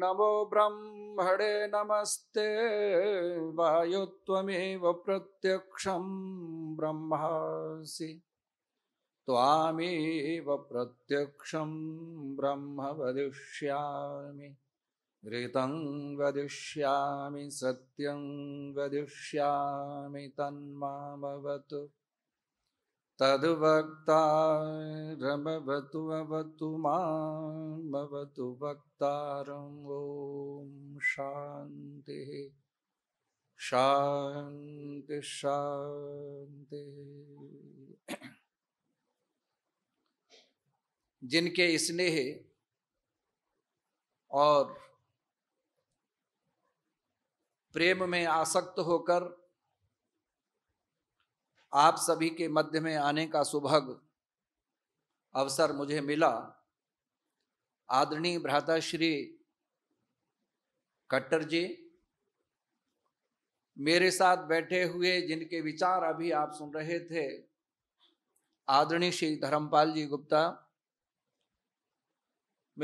नमो ब्रह्मणे नमस्ते वायुत्वमेव प्रत्यक्षं ब्रह्मासि त्वामेव प्रत्यक्षं ब्रह्म वदिष्यामि ऋतं वदिष्यामि सत्यं वदिष्यामि तन्मामवतु तद्भक्ता रमवतु अवतु मामवतु भक्तारं शान्तिः शान्ति शान्ति जिनके स्नेह और प्रेम में आसक्त होकर आप सभी के मध्य में आने का सुभग अवसर मुझे मिला आदरणीय भ्राता श्री कट्टर जी मेरे साथ बैठे हुए जिनके विचार अभी आप सुन रहे थे आदरणीय श्री धर्मपाल जी गुप्ता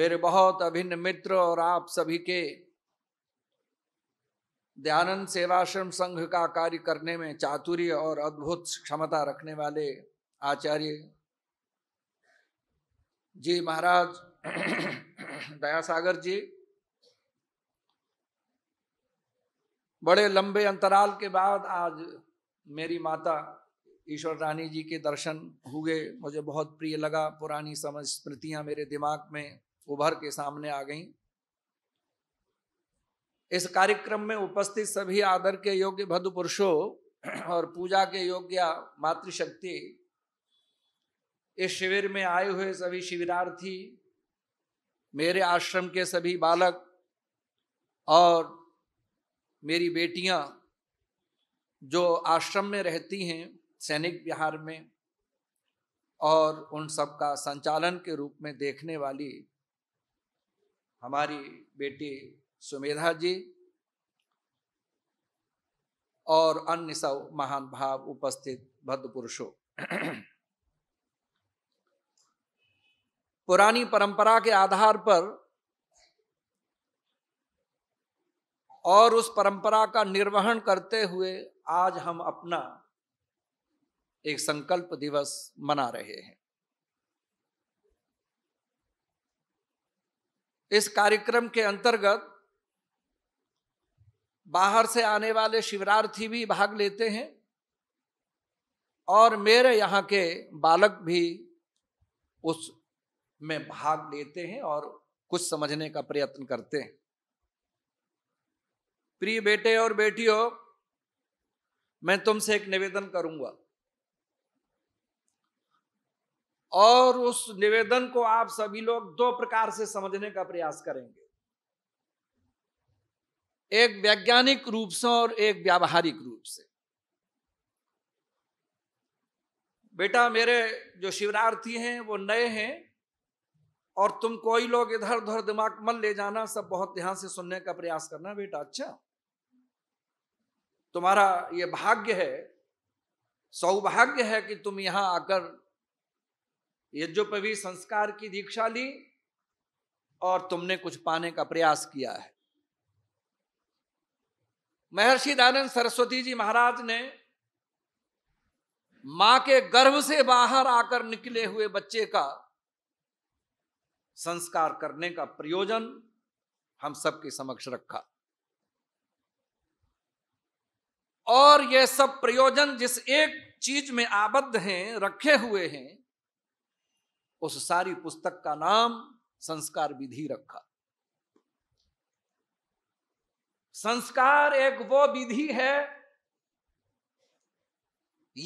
मेरे बहुत अभिन्न मित्र और आप सभी के दयानंद सेवाश्रम संघ का कार्य करने में चातुर्य और अद्भुत क्षमता रखने वाले आचार्य जी महाराज दयासागर जी बड़े लंबे अंतराल के बाद आज मेरी माता ईश्वर रानी जी के दर्शन हुए मुझे बहुत प्रिय लगा पुरानी समझ स्मृतियाँ मेरे दिमाग में उभर के सामने आ गईं इस कार्यक्रम में उपस्थित सभी आदर के योग्य भद्र पुरुषों और पूजा के योग्य मातृशक्ति इस शिविर में आए हुए सभी शिविरार्थी मेरे आश्रम के सभी बालक और मेरी बेटियां जो आश्रम में रहती हैं सैनिक बिहार में और उन सब का संचालन के रूप में देखने वाली हमारी बेटी सुमेधा जी और अन्य सब महान भाव उपस्थित भद्र पुरुषों पुरानी परंपरा के आधार पर और उस परंपरा का निर्वहन करते हुए आज हम अपना एक संकल्प दिवस मना रहे हैं इस कार्यक्रम के अंतर्गत बाहर से आने वाले शिवरार्थी भी भाग लेते हैं और मेरे यहाँ के बालक भी उस में भाग लेते हैं और कुछ समझने का प्रयत्न करते हैं प्रिय बेटे और बेटियों मैं तुमसे एक निवेदन करूंगा और उस निवेदन को आप सभी लोग दो प्रकार से समझने का प्रयास करेंगे एक वैज्ञानिक रूप से और एक व्यावहारिक रूप से बेटा मेरे जो शिवरार्थी हैं वो नए हैं और तुम कोई लोग इधर उधर दिमाग मन ले जाना सब बहुत ध्यान से सुनने का प्रयास करना बेटा अच्छा तुम्हारा ये भाग्य है सौभाग्य है कि तुम यहां आकर यज्ञोपवी संस्कार की दीक्षा ली और तुमने कुछ पाने का प्रयास किया है महर्षि दयानंद सरस्वती जी महाराज ने मां के गर्भ से बाहर आकर निकले हुए बच्चे का संस्कार करने का प्रयोजन हम सबके समक्ष रखा और यह सब प्रयोजन जिस एक चीज में आबद्ध हैं रखे हुए हैं उस सारी पुस्तक का नाम संस्कार विधि रखा संस्कार एक वो विधि है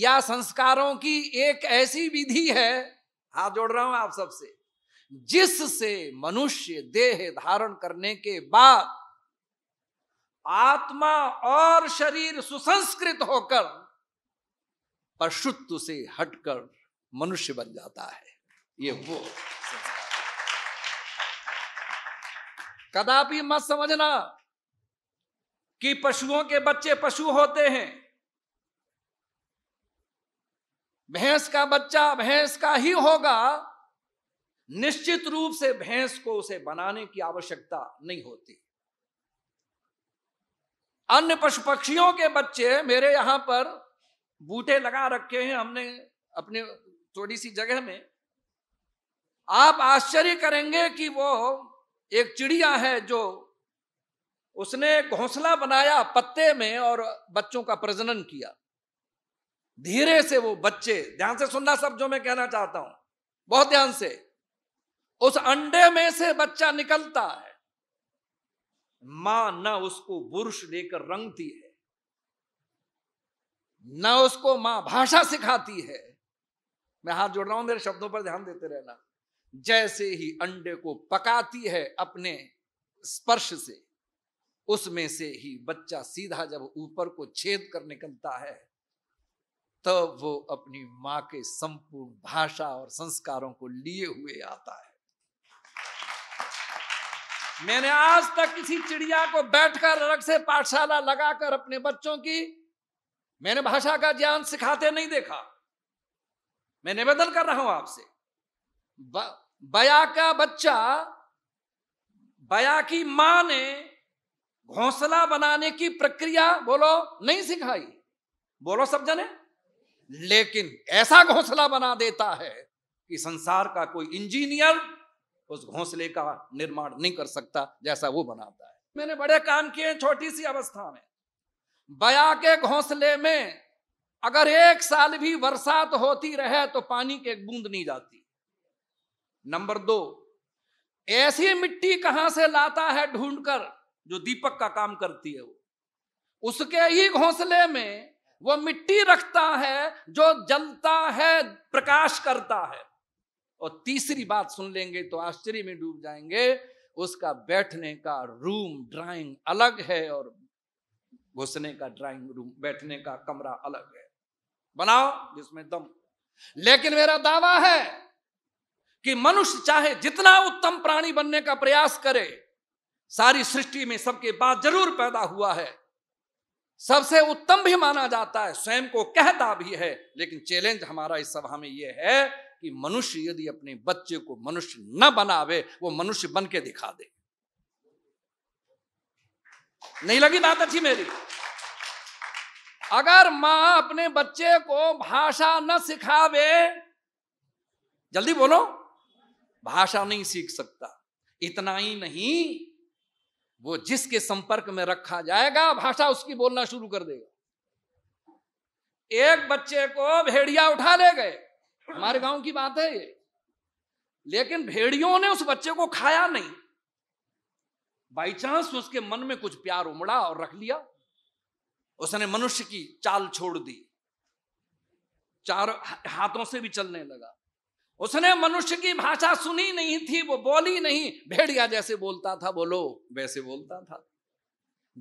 या संस्कारों की एक ऐसी विधि है हाथ जोड़ रहा हूं आप सबसे जिससे मनुष्य देह धारण करने के बाद आत्मा और शरीर सुसंस्कृत होकर पशुत्व से हटकर मनुष्य बन जाता है ये वो कदापि मत समझना कि पशुओं के बच्चे पशु होते हैं भैंस का बच्चा भैंस का ही होगा निश्चित रूप से भैंस को उसे बनाने की आवश्यकता नहीं होती अन्य पशु पक्षियों के बच्चे मेरे यहां पर बूटे लगा रखे हैं हमने अपने थोड़ी सी जगह में आप आश्चर्य करेंगे कि वो एक चिड़िया है जो उसने घोंसला बनाया पत्ते में और बच्चों का प्रजनन किया धीरे से वो बच्चे ध्यान से सुनना सब जो मैं कहना चाहता हूं बहुत ध्यान से उस अंडे में से बच्चा निकलता है मां न उसको बुरुष देकर रंगती है न उसको मां भाषा सिखाती है मैं हाथ जोड़ रहा हूं मेरे शब्दों पर ध्यान देते रहना जैसे ही अंडे को पकाती है अपने स्पर्श से उसमें से ही बच्चा सीधा जब ऊपर को छेद कर निकलता है तब वो अपनी माँ के संपूर्ण भाषा और संस्कारों को लिए हुए आता है मैंने आज तक किसी चिड़िया को बैठकर अलग से पाठशाला लगाकर अपने बच्चों की मैंने भाषा का ज्ञान सिखाते नहीं देखा मैं निवेदन कर रहा हूं आपसे बया का बच्चा बया की मां ने घोंसला बनाने की प्रक्रिया बोलो नहीं सिखाई बोलो सब जने लेकिन ऐसा घोंसला बना देता है कि संसार का कोई इंजीनियर उस घोंसले का निर्माण नहीं कर सकता जैसा वो बनाता है मैंने बड़े काम किए छोटी सी अवस्था में बया के घोंसले में अगर एक साल भी बरसात होती रहे तो पानी की एक बूंद नहीं जाती नंबर दो ऐसी मिट्टी कहां से लाता है ढूंढकर जो दीपक का काम करती है वो उसके ही घोंसले में वो मिट्टी रखता है जो जलता है प्रकाश करता है और तीसरी बात सुन लेंगे तो आश्चर्य में डूब जाएंगे उसका बैठने का रूम ड्राइंग अलग है और घुसने का ड्राइंग रूम बैठने का कमरा अलग है बनाओ जिसमें दम लेकिन मेरा दावा है कि मनुष्य चाहे जितना उत्तम प्राणी बनने का प्रयास करे सारी सृष्टि में सबके बाद जरूर पैदा हुआ है सबसे उत्तम भी माना जाता है स्वयं को कहता भी है लेकिन चैलेंज हमारा इस सभा में यह है कि मनुष्य यदि अपने बच्चे को मनुष्य न बनावे वो मनुष्य बन के दिखा दे नहीं लगी बात अच्छी मेरी अगर मां अपने बच्चे को भाषा न सिखावे जल्दी बोलो भाषा नहीं सीख सकता इतना ही नहीं वो जिसके संपर्क में रखा जाएगा भाषा उसकी बोलना शुरू कर देगा एक बच्चे को भेड़िया उठा ले गए हमारे गांव की बात है ये लेकिन भेड़ियों ने उस बच्चे को खाया नहीं बाई चांस उसके मन में कुछ प्यार उमड़ा और रख लिया उसने मनुष्य की चाल छोड़ दी चार हाथों से भी चलने लगा उसने मनुष्य की भाषा सुनी नहीं थी वो बोली नहीं भेड़िया जैसे बोलता था बोलो वैसे बोलता था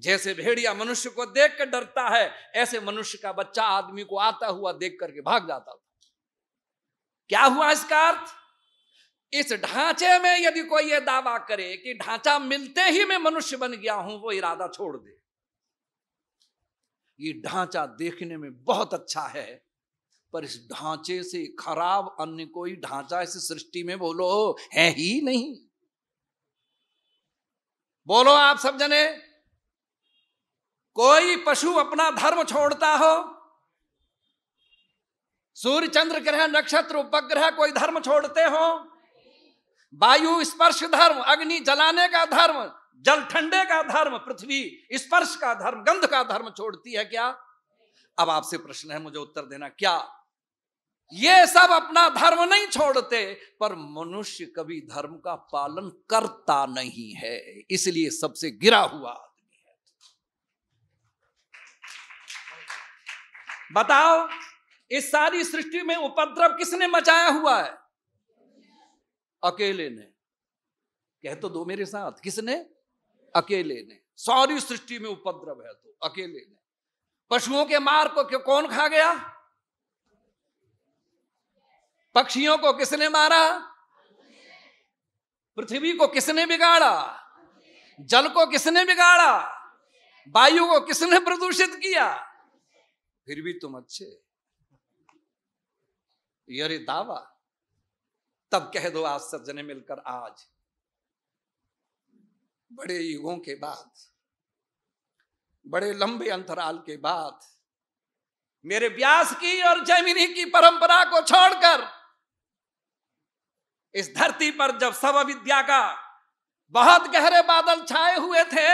जैसे भेड़िया मनुष्य को देख कर डरता है ऐसे मनुष्य का बच्चा आदमी को आता हुआ देख करके भाग जाता था क्या हुआ इसका अर्थ इस ढांचे में यदि कोई यह दावा करे कि ढांचा मिलते ही मैं मनुष्य बन गया हूं वो इरादा छोड़ दे ये ढांचा देखने में बहुत अच्छा है पर इस ढांचे से खराब अन्य कोई ढांचा इस सृष्टि में बोलो है ही नहीं बोलो आप सब जने कोई पशु अपना धर्म छोड़ता हो सूर्य चंद्र ग्रह नक्षत्र उपग्रह कोई धर्म छोड़ते हो वायु स्पर्श धर्म अग्नि जलाने का धर्म जल ठंडे का धर्म पृथ्वी स्पर्श का धर्म गंध का धर्म छोड़ती है क्या अब आपसे प्रश्न है मुझे उत्तर देना क्या ये सब अपना धर्म नहीं छोड़ते पर मनुष्य कभी धर्म का पालन करता नहीं है इसलिए सबसे गिरा हुआ आदमी है बताओ इस सारी सृष्टि में उपद्रव किसने मचाया हुआ है अकेले ने कह तो दो मेरे साथ किसने अकेले ने सारी सृष्टि में उपद्रव है तो अकेले ने पशुओं के मार को क्यों कौन खा गया पक्षियों को किसने मारा पृथ्वी को किसने बिगाड़ा जल को किसने बिगाड़ा वायु को किसने प्रदूषित किया फिर भी तुम अच्छे यरे दावा तब कह दो आज सब जने मिलकर आज बड़े युगों के बाद बड़े लंबे अंतराल के बाद मेरे व्यास की और जैमिनी की परंपरा को छोड़कर इस धरती पर जब सब अविद्या का बहुत गहरे बादल छाए हुए थे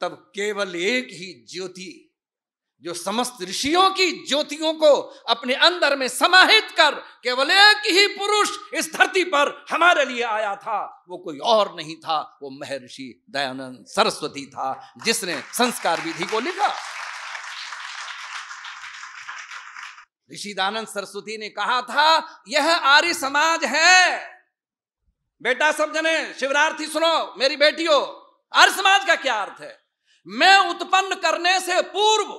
तब केवल एक ही ज्योति जो समस्त ऋषियों की ज्योतियों को अपने अंदर में समाहित कर केवल एक ही पुरुष इस धरती पर हमारे लिए आया था वो कोई और नहीं था वो महर्षि दयानंद सरस्वती था जिसने संस्कार विधि को लिखा दानंद सरस्वती ने कहा था यह आर्य समाज है बेटा सब जने शिवरार्थी सुनो मेरी बेटियों आर्य समाज का क्या अर्थ है मैं उत्पन्न करने से पूर्व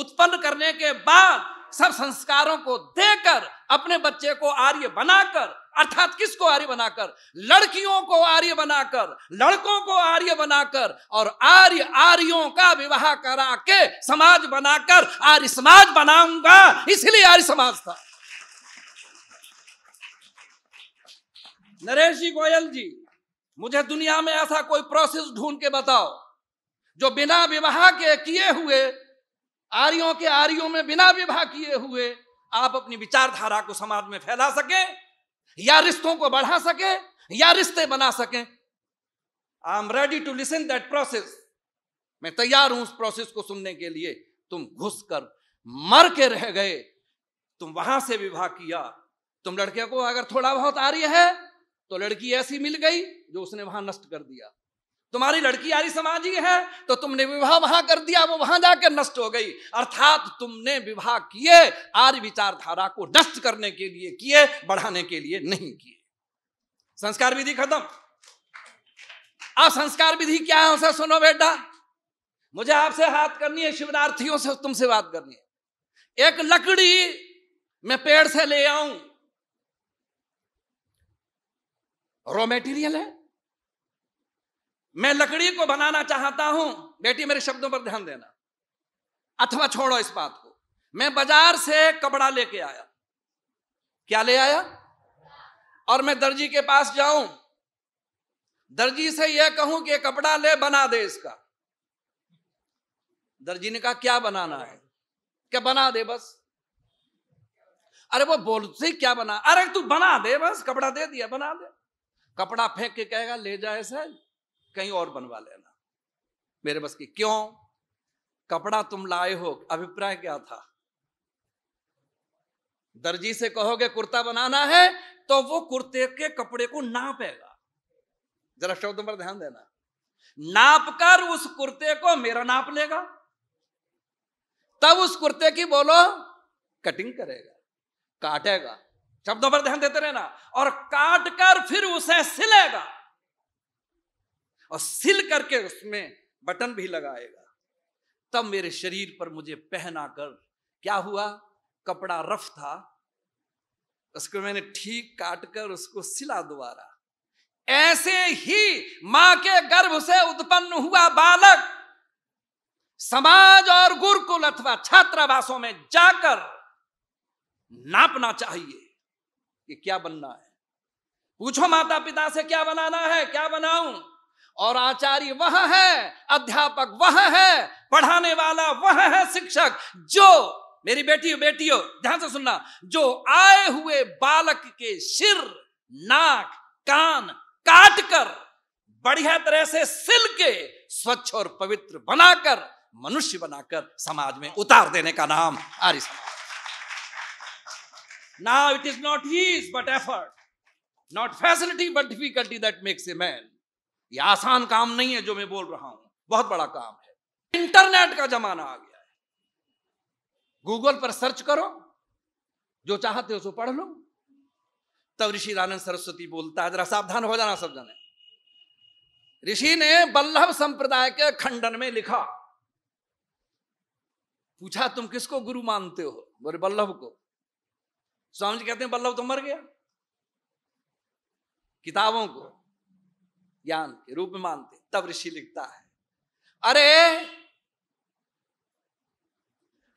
उत्पन्न करने के बाद सब संस्कारों को देकर अपने बच्चे को आर्य बनाकर अर्थात किसको आर्य बनाकर लड़कियों को आर्य बनाकर लड़कों को आर्य बनाकर और आर्य आर्यों का विवाह करा के समाज बनाकर आर्य समाज बनाऊंगा इसलिए आर्य समाज था नरेश जी गोयल जी मुझे दुनिया में ऐसा कोई प्रोसेस ढूंढ के बताओ जो बिना विवाह के किए हुए आर्यों के आर्यों में बिना विवाह किए हुए आप अपनी विचारधारा को समाज में फैला सकें या रिश्तों को बढ़ा सके या रिश्ते बना सकें I am ready to listen that process मैं तैयार हूं उस प्रोसेस को सुनने के लिए तुम घुस कर मर के रह गए तुम वहां से विवाह किया तुम लड़के को अगर थोड़ा बहुत आ रही है तो लड़की ऐसी मिल गई जो उसने वहां नष्ट कर दिया तुम्हारी लड़की आरी समाजी है तो तुमने विवाह वहां कर दिया वो वहां जाकर नष्ट हो गई अर्थात तुमने विवाह किए आर्य विचारधारा को नष्ट करने के लिए किए बढ़ाने के लिए नहीं किए संस्कार विधि खत्म अब संस्कार विधि क्या है उसे सुनो बेटा मुझे आपसे हाथ करनी है शिवरार्थियों से तुमसे बात करनी है एक लकड़ी मैं पेड़ से ले आऊं रॉ मेटीरियल है मैं लकड़ी को बनाना चाहता हूं बेटी मेरे शब्दों पर ध्यान देना अथवा छोड़ो इस बात को मैं बाजार से कपड़ा लेके आया क्या ले आया और मैं दर्जी के पास जाऊं दर्जी से यह कहूं कि कपड़ा ले बना दे इसका दर्जी ने कहा क्या बनाना है क्या बना दे बस अरे वो बोलते क्या बना अरे तू बना दे बस कपड़ा दे दिया बना दे कपड़ा फेंक के कहेगा ले जाए सर कहीं और बनवा लेना मेरे बस की क्यों कपड़ा तुम लाए हो अभिप्राय क्या था दर्जी से कहोगे कुर्ता बनाना है तो वो कुर्ते के कपड़े को नापेगा जरा शब्दों पर ध्यान देना नाप कर उस कुर्ते को मेरा नाप लेगा तब उस कुर्ते की बोलो कटिंग करेगा काटेगा शब्दों पर ध्यान देते रहना और काट कर फिर उसे सिलेगा और सिल करके उसमें बटन भी लगाएगा तब मेरे शरीर पर मुझे पहना कर क्या हुआ कपड़ा रफ था उसको मैंने ठीक काट कर उसको सिला दोबारा ऐसे ही मां के गर्भ से उत्पन्न हुआ बालक समाज और गुरुकुल अथवा छात्रावासों में जाकर नापना चाहिए कि क्या बनना है पूछो माता पिता से क्या बनाना है क्या बनाऊं और आचार्य वह है अध्यापक वह है पढ़ाने वाला वह है शिक्षक जो मेरी बेटी बेटियों ध्यान से सुनना जो आए हुए बालक के सिर नाक कान काट कर बढ़िया तरह से सिल के स्वच्छ और पवित्र बनाकर मनुष्य बनाकर समाज में उतार देने का नाम Arya Samaj now it is not his but effort not facility but difficulty that makes a man ये आसान काम नहीं है जो मैं बोल रहा हूं बहुत बड़ा काम है इंटरनेट का जमाना आ गया है गूगल पर सर्च करो जो चाहते हो सो पढ़ लो तब ऋषि रानंद सरस्वती बोलता है जरा सावधान हो जाना सब जने ऋषि ने बल्लभ संप्रदाय के खंडन में लिखा पूछा तुम किसको गुरु मानते हो बोले बल्लभ को स्वामी जी कहते हैं बल्लभ तो मर गया किताबों को ज्ञान के रूप में मानते तब ऋषि लिखता है अरे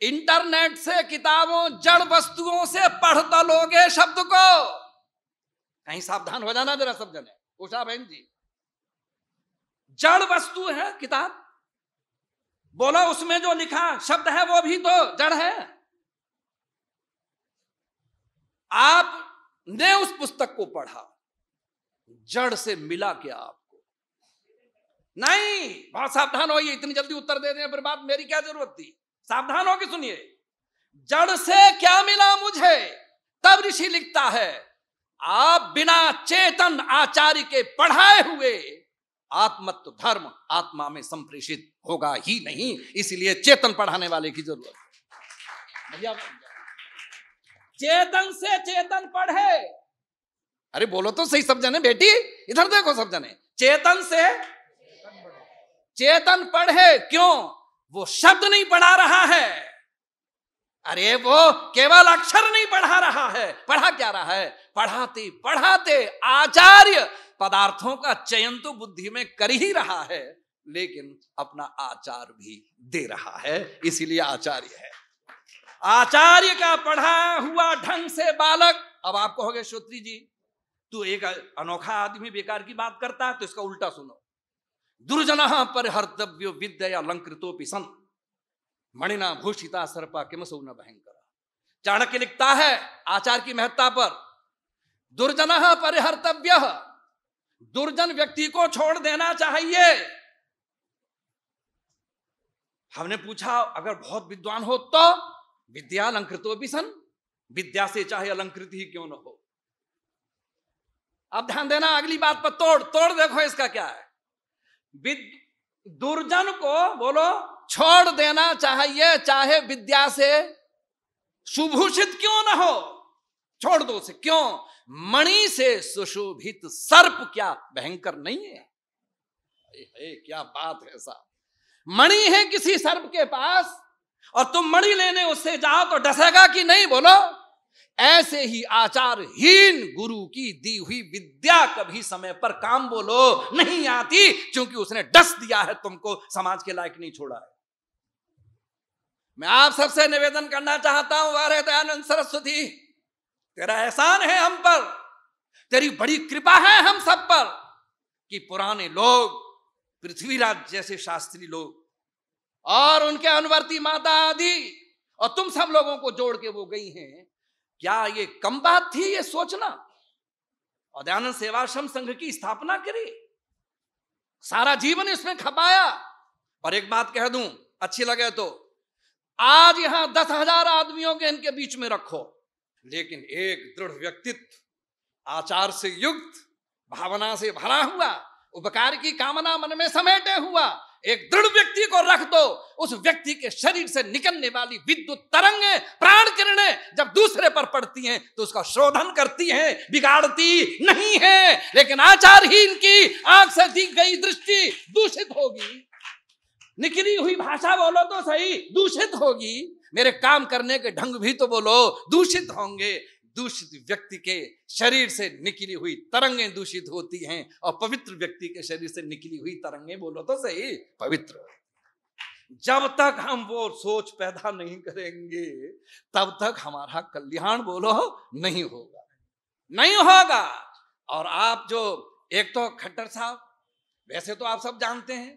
इंटरनेट से किताबों जड़ वस्तुओं से पढ़ता तो लोगे शब्द को कहीं सावधान हो जाना जरा सब जने उषा बहन जी जड़ वस्तु है किताब बोलो उसमें जो लिखा शब्द है वो भी तो जड़ है आपने उस पुस्तक को पढ़ा जड़ से मिला क्या आपको नहीं बहुत सावधान होइए इतनी जल्दी उत्तर दे देने पर बात मेरी क्या जरूरत थी सावधान कि सुनिए जड़ से क्या मिला मुझे तब ऋषि लिखता है आप बिना चेतन आचार्य के पढ़ाए हुए आत्मत्व धर्म आत्मा में संप्रेषित होगा ही नहीं इसलिए चेतन पढ़ाने वाले की जरूरत भैया चेतन से चेतन पढ़े अरे बोलो तो सही सब जने बेटी इधर देखो सब जने चेतन से चेतन पढ़े क्यों वो शब्द नहीं पढ़ा रहा है अरे वो केवल अक्षर नहीं पढ़ा रहा है पढ़ा क्या रहा है पढ़ाते पढ़ाते आचार्य पदार्थों का चयन तो बुद्धि में कर ही रहा है लेकिन अपना आचार भी दे रहा है इसीलिए आचार्य है आचार्य का पढ़ा हुआ ढंग से बालक अब आप कहोगे श्रोत्री जी तू एक अनोखा आदमी बेकार की बात करता है तो इसका उल्टा सुनो दुर्जना पर हर्तव्य विद्या अलंकृतोपि सन मणिना भूषिता सर्पा किम न भयंकर चाणक्य लिखता है आचार की महत्ता पर दुर्जन पर हर्तव्य दुर्जन व्यक्ति को छोड़ देना चाहिए हमने पूछा अगर बहुत विद्वान हो तो विद्या अलंकृतो भी सन विद्या से चाहे अलंकृत ही क्यों ना हो अब ध्यान देना अगली बात पर तोड़ तोड़ देखो इसका क्या है दुर्जन को बोलो छोड़ देना चाहिए चाहे विद्या से सुभूषित क्यों ना हो छोड़ दो उसे क्यों मणि से सुशोभित सर्प क्या भयंकर नहीं है ए, ए, क्या बात है साहब मणि है किसी सर्प के पास और तुम मणि लेने उससे जाओ तो डसेगा कि नहीं बोलो ऐसे ही आचारहीन गुरु की दी हुई विद्या कभी समय पर काम बोलो नहीं आती क्योंकि उसने डस दिया है तुमको समाज के लायक नहीं छोड़ा है मैं आप सबसे निवेदन करना चाहता हूं वारे दयानंद सरस्वती तेरा एहसान है हम पर तेरी बड़ी कृपा है हम सब पर कि पुराने लोग पृथ्वीराज जैसे शास्त्री लोग और उनके अनुवर्ती माता आदि और तुम सब लोगों को जोड़ के वो गई हैं क्या ये कम बात थी ये सोचना और दयानंद सेवाश्रम संघ की स्थापना करी सारा जीवन इसमें खपाया और एक बात कह दूं अच्छी लगे तो आज यहां दस हजार आदमियों के इनके बीच में रखो लेकिन एक दृढ़ व्यक्तित्व आचार से युक्त भावना से भरा हुआ उपकार की कामना मन में समेटे हुआ एक दृढ़ व्यक्ति को रख दो उस व्यक्ति के शरीर से निकलने वाली विद्युत तरंगे प्राण किरणें जब दूसरे पर पड़ती हैं तो उसका शोधन करती हैं बिगाड़ती नहीं है लेकिन आचारहीन की आंख से दी गई दृष्टि दूषित होगी निकली हुई भाषा बोलो तो सही दूषित होगी मेरे काम करने के ढंग भी तो बोलो दूषित होंगे दूषित व्यक्ति के शरीर से निकली हुई तरंगें दूषित होती हैं और पवित्र व्यक्ति के शरीर से निकली हुई तरंगें बोलो तो सही पवित्र जब तक हम वो सोच पैदा नहीं करेंगे तब तक हमारा कल्याण बोलो नहीं होगा नहीं होगा और आप जो एक तो खट्टर साहब वैसे तो आप सब जानते हैं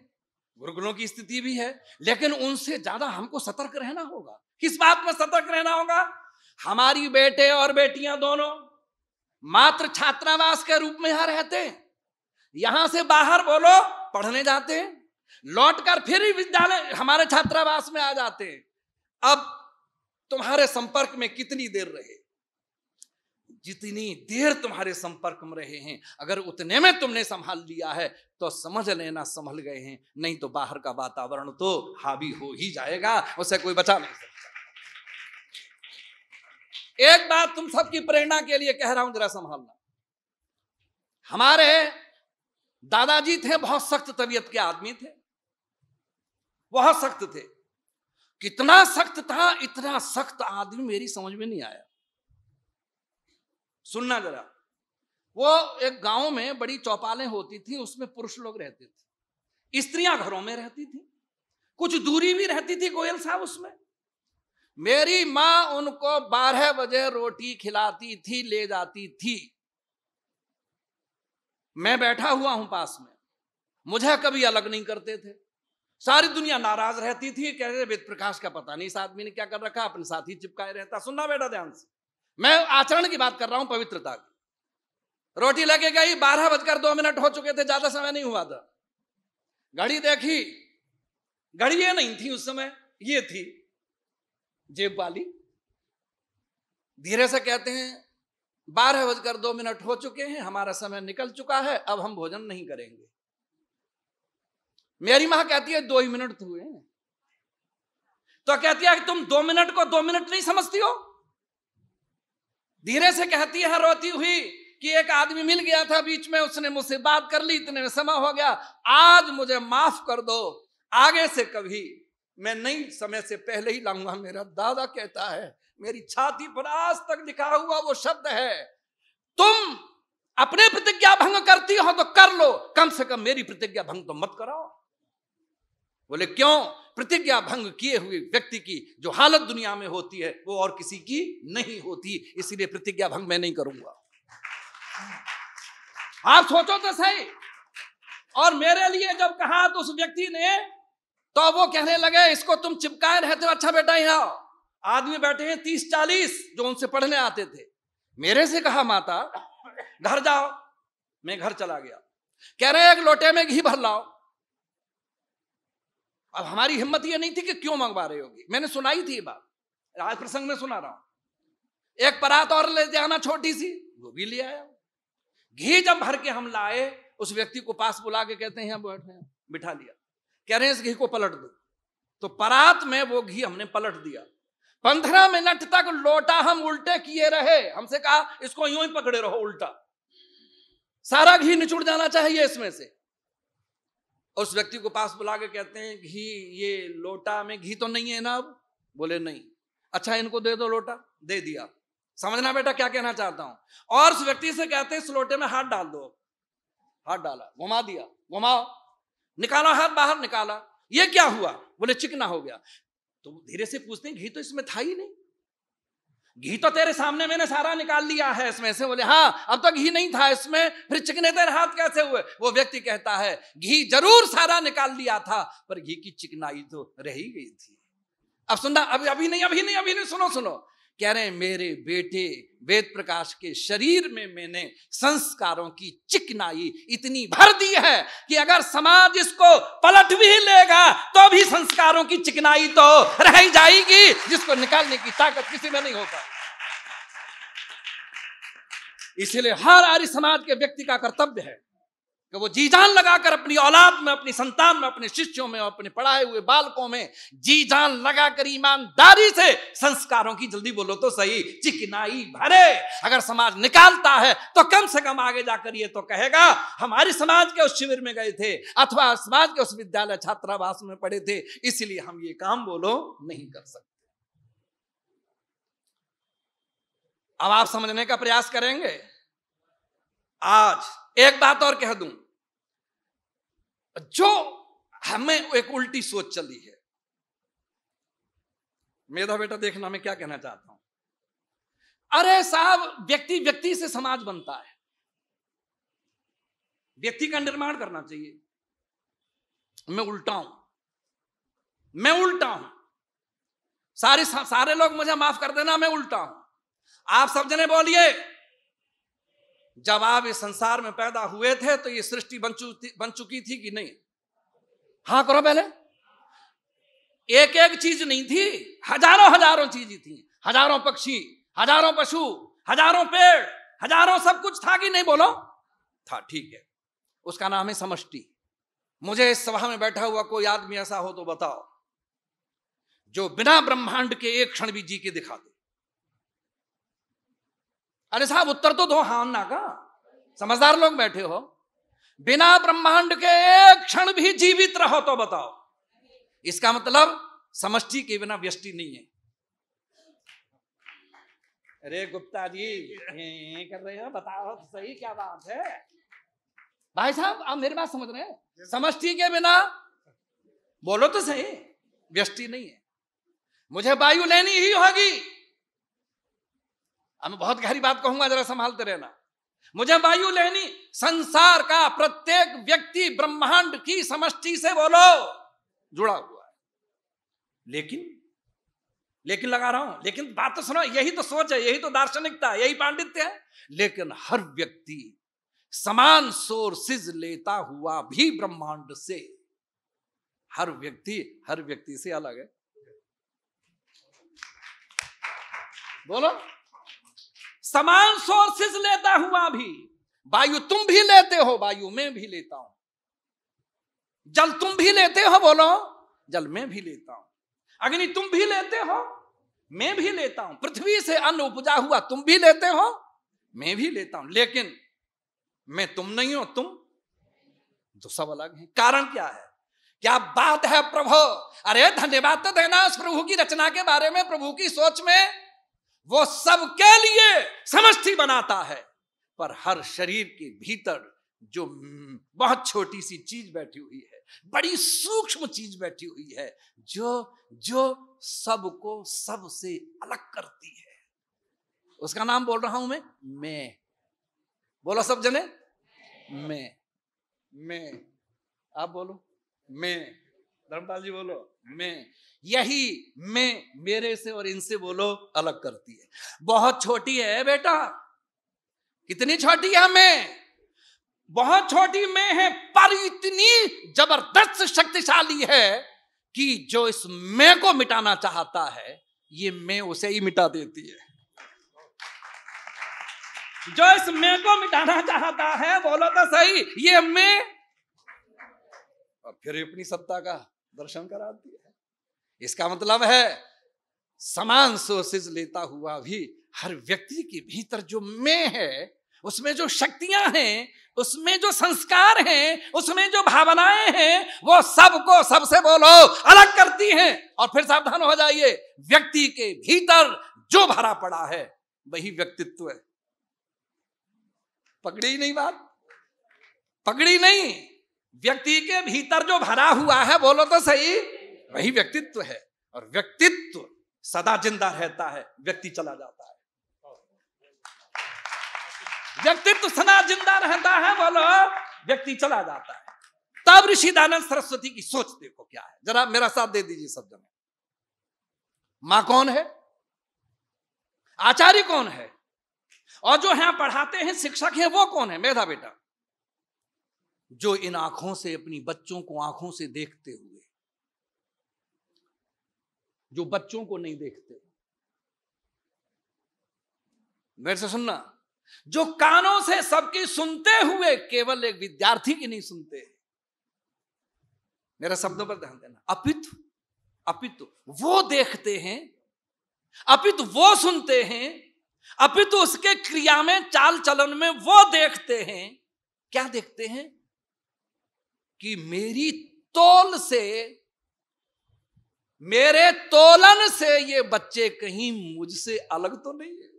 गुरुकुलों की स्थिति भी है लेकिन उनसे ज्यादा हमको सतर्क रहना होगा किस बात में सतर्क रहना होगा हमारी बेटे और बेटियां दोनों मात्र छात्रावास के रूप में यहां रहते हैं यहां से बाहर बोलो पढ़ने जाते हैं लौट कर फिर विद्यालय हमारे छात्रावास में आ जाते हैं अब तुम्हारे संपर्क में कितनी देर रहे जितनी देर तुम्हारे संपर्क में रहे हैं अगर उतने में तुमने संभाल लिया है तो समझ लेना संभल गए हैं नहीं तो बाहर का वातावरण तो हावी हो ही जाएगा उसे कोई बचा नहीं सकता एक बात तुम सबकी प्रेरणा के लिए कह रहा हूं जरा संभालना हमारे दादाजी थे बहुत सख्त तबीयत के आदमी थे बहुत सख्त थे कितना सख्त था इतना सख्त आदमी मेरी समझ में नहीं आया सुनना जरा वो एक गांव में बड़ी चौपालें होती थी उसमें पुरुष लोग रहते थे स्त्रियां घरों में रहती थी कुछ दूरी भी रहती थी गोयल साहब उसमें मेरी माँ उनको बारह बजे रोटी खिलाती थी ले जाती थी मैं बैठा हुआ हूं पास में मुझे कभी अलग नहीं करते थे सारी दुनिया नाराज रहती थी कह रहे वेद प्रकाश का पता नहीं इस आदमी ने क्या कर रखा अपने साथ ही चिपकाए रहता सुनना बेटा ध्यान से मैं आचरण की बात कर रहा हूं पवित्रता की रोटी लगे गई बारह बजकर दो मिनट हो चुके थे ज्यादा समय नहीं हुआ था घड़ी देखी घड़ी ये नहीं थी उस समय ये थी जेब वाली धीरे से कहते हैं बारह बजकर दो मिनट हो चुके हैं हमारा समय निकल चुका है अब हम भोजन नहीं करेंगे मेरी मां कहती है दो ही मिनट हुए हैं तो कहती है कि तुम दो मिनट को दो मिनट नहीं समझती हो धीरे से कहती है रोती हुई कि एक आदमी मिल गया था बीच में उसने मुझसे बात कर ली इतने में समय हो गया आज मुझे माफ कर दो आगे से कभी मैं नहीं समय से पहले ही लाऊंगा मेरा दादा कहता है मेरी छाती पर आज तक लिखा हुआ वो शब्द है तुम अपने प्रतिज्ञा भंग करती हो तो कर लो कम से कम मेरी प्रतिज्ञा भंग तो मत कराओ बोले क्यों प्रतिज्ञा भंग किए हुए व्यक्ति की जो हालत दुनिया में होती है वो और किसी की नहीं होती इसीलिए प्रतिज्ञा भंग मैं नहीं करूंगा आप सोचो तो सही और मेरे लिए जब कहा तो उस व्यक्ति ने तो वो कहने लगे इसको तुम चिपकाए रहते हो अच्छा बेटा यहाँ आदमी बैठे हैं तीस चालीस जो उनसे पढ़ने आते थे मेरे से कहा माता घर जाओ मैं घर चला गया कह रहे एक लोटे में घी भर लाओ अब हमारी हिम्मत ये नहीं थी कि क्यों मंगवा रहे होगी मैंने सुनाई थी बात आज प्रसंग में सुना रहा हूं एक परात और ले जाना छोटी सी वो भी ले आया घी जब भर के हम लाए उस व्यक्ति को पास बुला के कहते हैं बैठे बिठा लिया कह रहे हैं इस घी को पलट दो तो परात में वो घी हमने पलट दिया पंद्रह मिनट तक लोटा हम उल्टे किए रहे हमसे कहा इसको यूं ही पकड़े रहो उल्टा सारा घी निचुड़ जाना चाहिए इसमें से उस व्यक्ति को पास बुला के कहते हैं घी ये लोटा में घी तो नहीं है ना अब बोले नहीं अच्छा इनको दे दो लोटा दे दिया समझना बेटा क्या कहना चाहता हूं और उस व्यक्ति से कहते हैं इस लोटे में हाथ डाल दो हाथ डाला घुमा दिया घुमाओ निकाला हाथ बाहर निकाला ये क्या हुआ बोले चिकना हो गया तो धीरे से पूछते घी तो इसमें था ही नहीं घी तो तेरे सामने मैंने सारा निकाल लिया है इसमें से बोले हाँ अब तो घी नहीं था इसमें फिर चिकने तेरे हाथ कैसे हुए वो व्यक्ति कहता है घी जरूर सारा निकाल लिया था पर घी की चिकनाई तो रह ही गई थी अब सुनना अभी अभी नहीं अभी नहीं अभी नहीं सुनो सुनो कह रहे मेरे बेटे वेद प्रकाश के शरीर में मैंने संस्कारों की चिकनाई इतनी भर दी है कि अगर समाज इसको पलट भी लेगा तो भी संस्कारों की चिकनाई तो रह जाएगी जिसको निकालने की ताकत किसी में नहीं होगा इसलिए हर आर्य समाज के व्यक्ति का कर्तव्य है कि वो जी जान लगाकर अपनी औलाद में अपनी संतान में अपने शिष्यों में अपने पढ़ाए हुए बालकों में जी जान लगाकर ईमानदारी से संस्कारों की जल्दी बोलो तो सही चिकनाई भरे अगर समाज निकालता है तो कम से कम आगे जाकर ये तो कहेगा हमारे समाज के उस शिविर में गए थे अथवा समाज के उस विद्यालय छात्रावास में पढ़े थे इसलिए हम ये काम बोलो नहीं कर सकते अब आप समझने का प्रयास करेंगे आज एक बात और कह दूं जो हमें एक उल्टी सोच चली है मेरा बेटा देखना मैं क्या कहना चाहता हूं अरे साहब व्यक्ति व्यक्ति से समाज बनता है व्यक्ति का निर्माण करना चाहिए मैं उल्टा हूं मैं उल्टा हूं सारे सारे लोग मुझे माफ कर देना मैं उल्टा हूं आप सब जने बोलिए जब आप इस संसार में पैदा हुए थे तो ये सृष्टि बन चुकी बन चुकी थी कि नहीं हाँ करो पहले एक एक चीज नहीं थी हजारों हजारों चीजें थी हजारों पक्षी हजारों पशु हजारों पेड़ हजारों सब कुछ था कि नहीं बोलो था ठीक है उसका नाम है समष्टि मुझे इस सभा में बैठा हुआ कोई आदमी ऐसा हो तो बताओ जो बिना ब्रह्मांड के एक क्षण भी जी के दिखा दे अरे साहब उत्तर तो दो हाँ ना का समझदार लोग बैठे हो बिना ब्रह्मांड के एक क्षण भी जीवित रहो तो बताओ इसका मतलब समष्टि के बिना व्यष्टि नहीं है अरे गुप्ता जी कर रहे हो बताओ सही क्या बात है भाई साहब आप मेरी बात समझ रहे हैं समष्टि के बिना बोलो तो सही व्यष्टि नहीं है मुझे वायु लेनी ही होगी अब मैं बहुत गहरी बात कहूंगा जरा संभालते रहना मुझे वायु लेनी संसार का प्रत्येक व्यक्ति ब्रह्मांड की समष्टि से बोलो जुड़ा हुआ है लेकिन लेकिन लगा रहा हूं लेकिन बात तो सुनो यही तो सोच है यही तो दार्शनिकता है यही पांडित्य है लेकिन हर व्यक्ति समान सोर्सिज लेता हुआ भी ब्रह्मांड से हर व्यक्ति हर व्यक्ति से अलग है बोलो समान सोर्सेस लेता हुआ भी वायु तुम भी लेते हो वायु में भी लेता हूं जल तुम भी लेते हो बोलो जल में भी लेता हूं अग्नि तुम भी लेते हो मैं भी लेता हूं पृथ्वी से अन्न उपजा हुआ तुम भी लेते हो मैं भी लेता हूं लेकिन मैं तुम नहीं हो तुम तो सब अलग है कारण क्या है क्या बात है प्रभु अरे धन्यवाद तो देना उस प्रभु की रचना के बारे में प्रभु की सोच में वो सबके लिए समष्टि बनाता है पर हर शरीर के भीतर जो बहुत छोटी सी चीज बैठी हुई है बड़ी सूक्ष्म चीज बैठी हुई है जो जो सबको सबसे अलग करती है उसका नाम बोल रहा हूं मैं मैं बोलो सब जने मैं मैं आप बोलो मैं धर्मपाल जी बोलो मैं यही मैं मेरे से और इनसे बोलो अलग करती है बहुत छोटी है बेटा कितनी छोटी है मैं बहुत छोटी मैं है पर इतनी जबरदस्त शक्तिशाली है कि जो इस मैं को मिटाना चाहता है ये मैं उसे ही मिटा देती है जो इस मैं को मिटाना चाहता है बोलो तो सही ये मैं और फिर अपनी सत्ता का दर्शन करा दिया है इसका मतलब है समान सोर्सेज लेता हुआ भी हर व्यक्ति के भीतर जो मैं है उसमें जो शक्तियां हैं उसमें जो संस्कार हैं उसमें जो भावनाएं हैं वो सबको सबसे बोलो अलग करती हैं और फिर सावधान हो जाइए व्यक्ति के भीतर जो भरा पड़ा है वही व्यक्तित्व है पकड़ी नहीं बात पकड़ी नहीं व्यक्ति के भीतर जो भरा हुआ है बोलो तो सही वही व्यक्तित्व है और व्यक्तित्व सदा जिंदा रहता है व्यक्ति चला जाता है व्यक्तित्व सदा जिंदा रहता है बोलो व्यक्ति चला जाता है तब ऋषिदानंद सरस्वती की सोच देखो क्या है जरा मेरा साथ दे दीजिए सब जन मां कौन है आचार्य कौन है और जो है पढ़ाते हैं शिक्षक है वो कौन है मेधा बेटा जो इन आंखों से अपनी बच्चों को आंखों से देखते हुए जो बच्चों को नहीं देखते मेरे से सुनना जो कानों से सबकी सुनते हुए केवल एक विद्यार्थी की नहीं सुनते मेरा शब्दों पर ध्यान देना अपितु अपितु वो देखते हैं अपितु वो सुनते हैं अपितु उसके क्रिया में चाल चलन में वो देखते हैं क्या देखते हैं कि मेरी तोल से मेरे तोलन से ये बच्चे कहीं मुझसे अलग तो नहीं है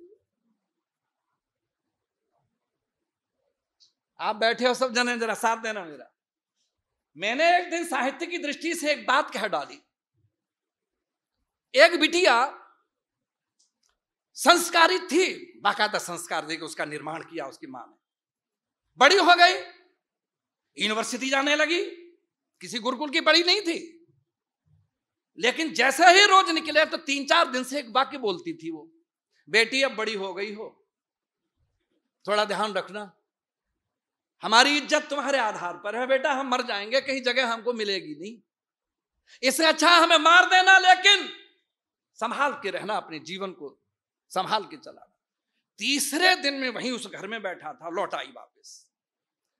आप बैठे हो सब जने जरा साथ देना मेरा मैंने एक दिन साहित्य की दृष्टि से एक बात कह डाली एक बिटिया संस्कारित थी बाकायदा संस्कार देकर उसका निर्माण किया उसकी मां ने बड़ी हो गई यूनिवर्सिटी जाने लगी किसी गुरुकुल की पढ़ी नहीं थी लेकिन जैसे ही रोज निकले तो तीन चार दिन से एक वाक्य बोलती थी वो बेटी अब बड़ी हो गई हो थोड़ा ध्यान रखना हमारी इज्जत तुम्हारे आधार पर है बेटा हम मर जाएंगे कहीं जगह हमको मिलेगी नहीं इससे अच्छा हमें मार देना लेकिन संभाल के रहना अपने जीवन को संभाल के चलाना तीसरे दिन में वहीं उस घर में बैठा था लौट आई वापस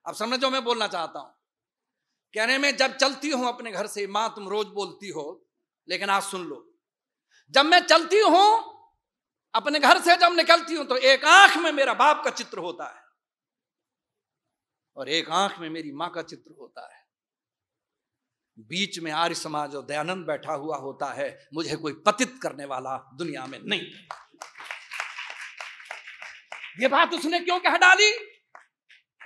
अब समझो मैं बोलना चाहता हूं कहने में जब चलती हूं अपने घर से मां तुम रोज बोलती हो लेकिन आज सुन लो जब मैं चलती हूं अपने घर से जब निकलती हूं तो एक आंख में मेरा बाप का चित्र होता है और एक आंख में मेरी मां का चित्र होता है बीच में आर्य समाज और दयानंद बैठा हुआ होता है मुझे कोई पतित करने वाला दुनिया में नहीं ये बात उसने क्यों कह डाली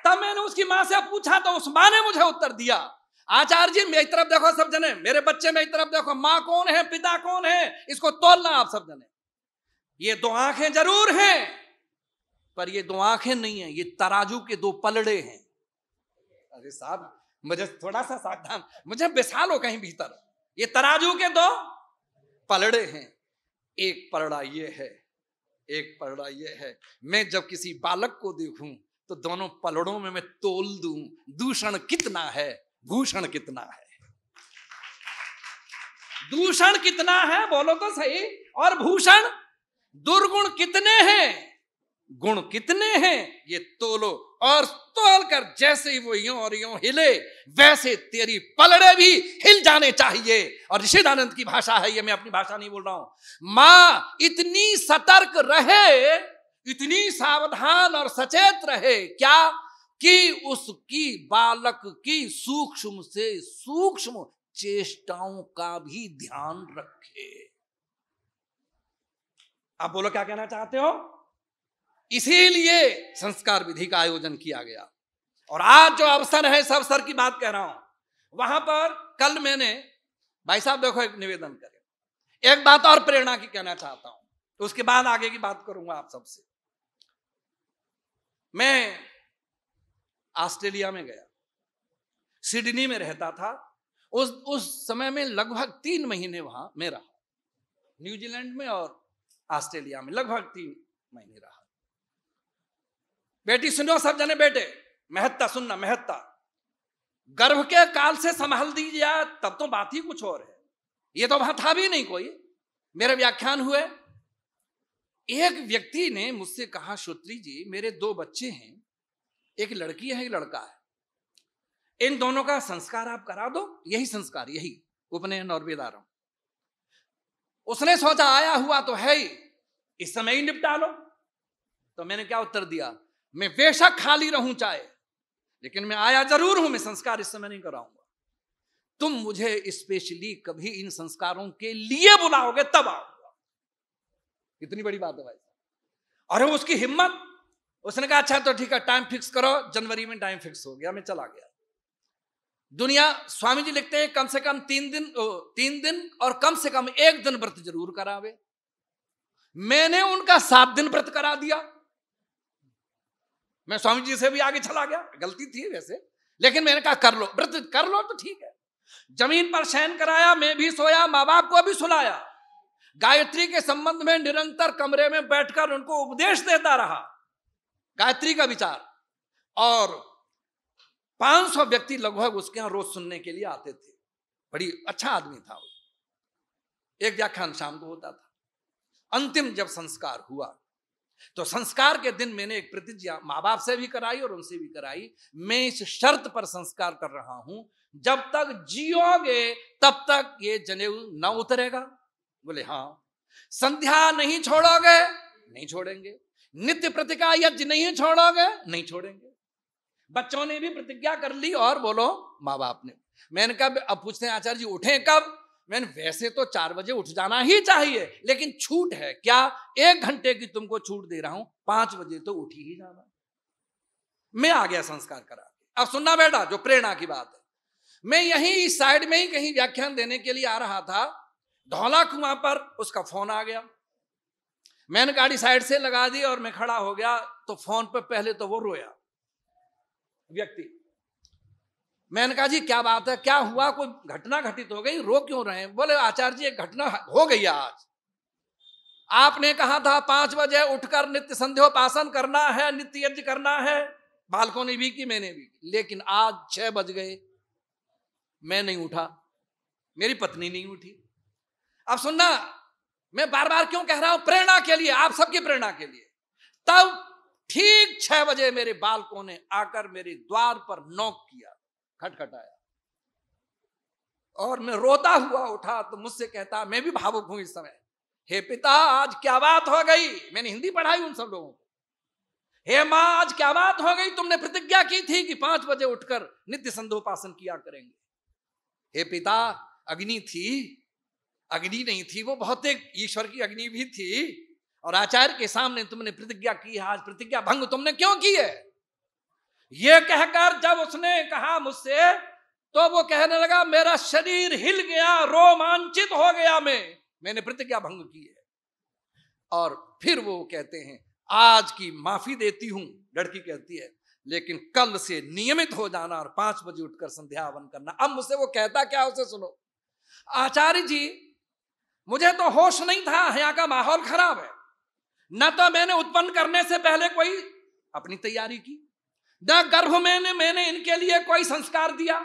तब मैंने उसकी माँ से पूछा तो उस माँ ने मुझे उत्तर दिया आचार्य जी मेरी तरफ देखो सब जने मेरे बच्चे मेरी तरफ देखो माँ कौन है पिता कौन है इसको तोलना आप सब जने ये दो आंखें जरूर हैं पर ये दो आंखें नहीं है ये तराजू के दो पलड़े हैं अरे साहब मुझे थोड़ा सा सावधान मुझे लो कहीं भीतर ये तराजू के दो पलड़े हैं एक पलड़ा ये है एक पलड़ा ये है मैं जब किसी बालक को देखूं तो दोनों पलड़ों में मैं तोल दू दूषण कितना है भूषण कितना है दूषण कितना है बोलो तो सही और भूषण दुर्गुण कितने हैं गुण कितने हैं ये तोलो और तोल कर जैसे ही वो यो और यो हिले वैसे तेरी पलड़े भी हिल जाने चाहिए और ऋषिदानंद की भाषा है ये मैं अपनी भाषा नहीं बोल रहा हूं मां इतनी सतर्क रहे इतनी सावधान और सचेत रहे क्या कि उसकी बालक की सूक्ष्म से सूक्ष्म चेष्टाओं का भी ध्यान रखे आप बोलो क्या कहना चाहते हो इसीलिए संस्कार विधि का आयोजन किया गया और आज जो अवसर है इस अवसर की बात कह रहा हूं वहां पर कल मैंने भाई साहब देखो एक निवेदन करें एक बात और प्रेरणा की कहना चाहता हूं तो उसके बाद आगे की बात करूंगा आप सबसे मैं ऑस्ट्रेलिया में गया सिडनी में रहता था उस उस समय में लगभग तीन महीने वहां में रहा न्यूजीलैंड में और ऑस्ट्रेलिया में लगभग तीन महीने रहा बेटी सुनो सब जने बेटे महत्ता सुनना महत्ता गर्भ के काल से संभाल दीजिए तब तो बात ही कुछ और है ये तो वहां था भी नहीं कोई मेरे व्याख्यान हुए एक व्यक्ति ने मुझसे कहा श्रोत्री जी मेरे दो बच्चे हैं एक लड़की है एक लड़का है इन दोनों का संस्कार आप करा दो यही संस्कार यही उपनयन और वेदारों उसने सोचा आया हुआ तो है ही इस समय ही निपटा लो तो मैंने क्या उत्तर दिया मैं बेशक खाली रहूं चाहे लेकिन मैं आया जरूर हूं मैं संस्कार इस समय नहीं कराऊंगा तुम मुझे स्पेशली कभी इन संस्कारों के लिए बुलाओगे तब आओ इतनी बड़ी बात है भाई और उसकी हिम्मत उसने कहा अच्छा तो ठीक है टाइम फिक्स करो जनवरी में टाइम फिक्स हो गया मैं चला गया दुनिया स्वामी जी लिखते हैं कम से कम तीन दिन तीन दिन और कम से कम एक दिन व्रत जरूर करावे मैंने उनका सात दिन व्रत करा दिया मैं स्वामी जी से भी आगे चला गया गलती थी वैसे लेकिन मैंने कहा कर लो व्रत कर लो तो ठीक है जमीन पर शयन कराया मैं भी सोया माँ बाप को भी सुलाया गायत्री के संबंध में निरंतर कमरे में बैठकर उनको उपदेश देता रहा गायत्री का विचार और 500 व्यक्ति लगभग उसके यहां रोज सुनने के लिए आते थे बड़ी अच्छा आदमी था वो एक व्याख्यान शाम को होता था अंतिम जब संस्कार हुआ तो संस्कार के दिन मैंने एक प्रतिज्ञा माँ बाप से भी कराई और उनसे भी कराई मैं इस शर्त पर संस्कार कर रहा हूं जब तक जियोगे तब तक ये जनेऊ न उतरेगा बोले हाँ संध्या नहीं छोड़ोगे नहीं छोड़ेंगे नित्य प्रतिका यज्ञ नहीं छोड़ोगे नहीं छोड़ेंगे बच्चों ने भी प्रतिज्ञा कर ली और बोलो माँ बाप ने मैंने कब अब पूछते हैं आचार्य जी उठे कब मैंने वैसे तो चार बजे उठ जाना ही चाहिए लेकिन छूट है क्या एक घंटे की तुमको छूट दे रहा हूं पांच बजे तो उठ ही जाना मैं आ गया संस्कार करा अब सुनना बेटा जो प्रेरणा की बात है मैं यही इस साइड में ही कहीं व्याख्यान देने के लिए आ रहा था धौला कुआं पर उसका फोन आ गया मैंने गाड़ी साइड से लगा दी और मैं खड़ा हो गया तो फोन पर पहले तो वो रोया व्यक्ति मैंने कहा जी क्या बात है क्या हुआ कोई घटना घटित हो गई रो क्यों रहे बोले आचार्य जी एक घटना हो गई आज आपने कहा था पांच बजे उठकर नित्य संध्योपासन करना है नित्य यज्ञ करना है बालकों ने भी की मैंने भी लेकिन आज छह बज गए मैं नहीं उठा मेरी पत्नी नहीं उठी अब सुनना मैं बार बार क्यों कह रहा हूं प्रेरणा के लिए आप सबकी प्रेरणा के लिए तब ठीक छह बजे मेरे बालकों ने आकर मेरे द्वार पर नोक किया खटखटाया और मैं रोता हुआ उठा तो मुझसे कहता मैं भी भावुक हूं इस समय हे पिता आज क्या बात हो गई मैंने हिंदी पढ़ाई उन सब लोगों को हे माँ आज क्या बात हो गई तुमने प्रतिज्ञा की थी कि पांच बजे उठकर नित्य संधोपासन किया करेंगे हे पिता अग्नि थी अग्नि नहीं थी वो भौतिक ईश्वर की अग्नि भी थी और आचार्य के सामने तुमने प्रतिज्ञा की है आज प्रतिज्ञा भंग तुमने क्यों की है ये कहकर जब उसने कहा मुझसे तो वो कहने लगा मेरा शरीर हिल गया रोमांचित हो गया मैं मैंने प्रतिज्ञा भंग की है और फिर वो कहते हैं आज की माफी देती हूं लड़की कहती है लेकिन कल से नियमित हो जाना और पांच बजे उठकर संध्या करना अब मुझसे वो कहता क्या उसे सुनो आचार्य जी मुझे तो होश नहीं था यहाँ का माहौल खराब है न तो मैंने उत्पन्न करने से पहले कोई अपनी तैयारी की न गर्भ में मैंने इनके लिए कोई संस्कार दिया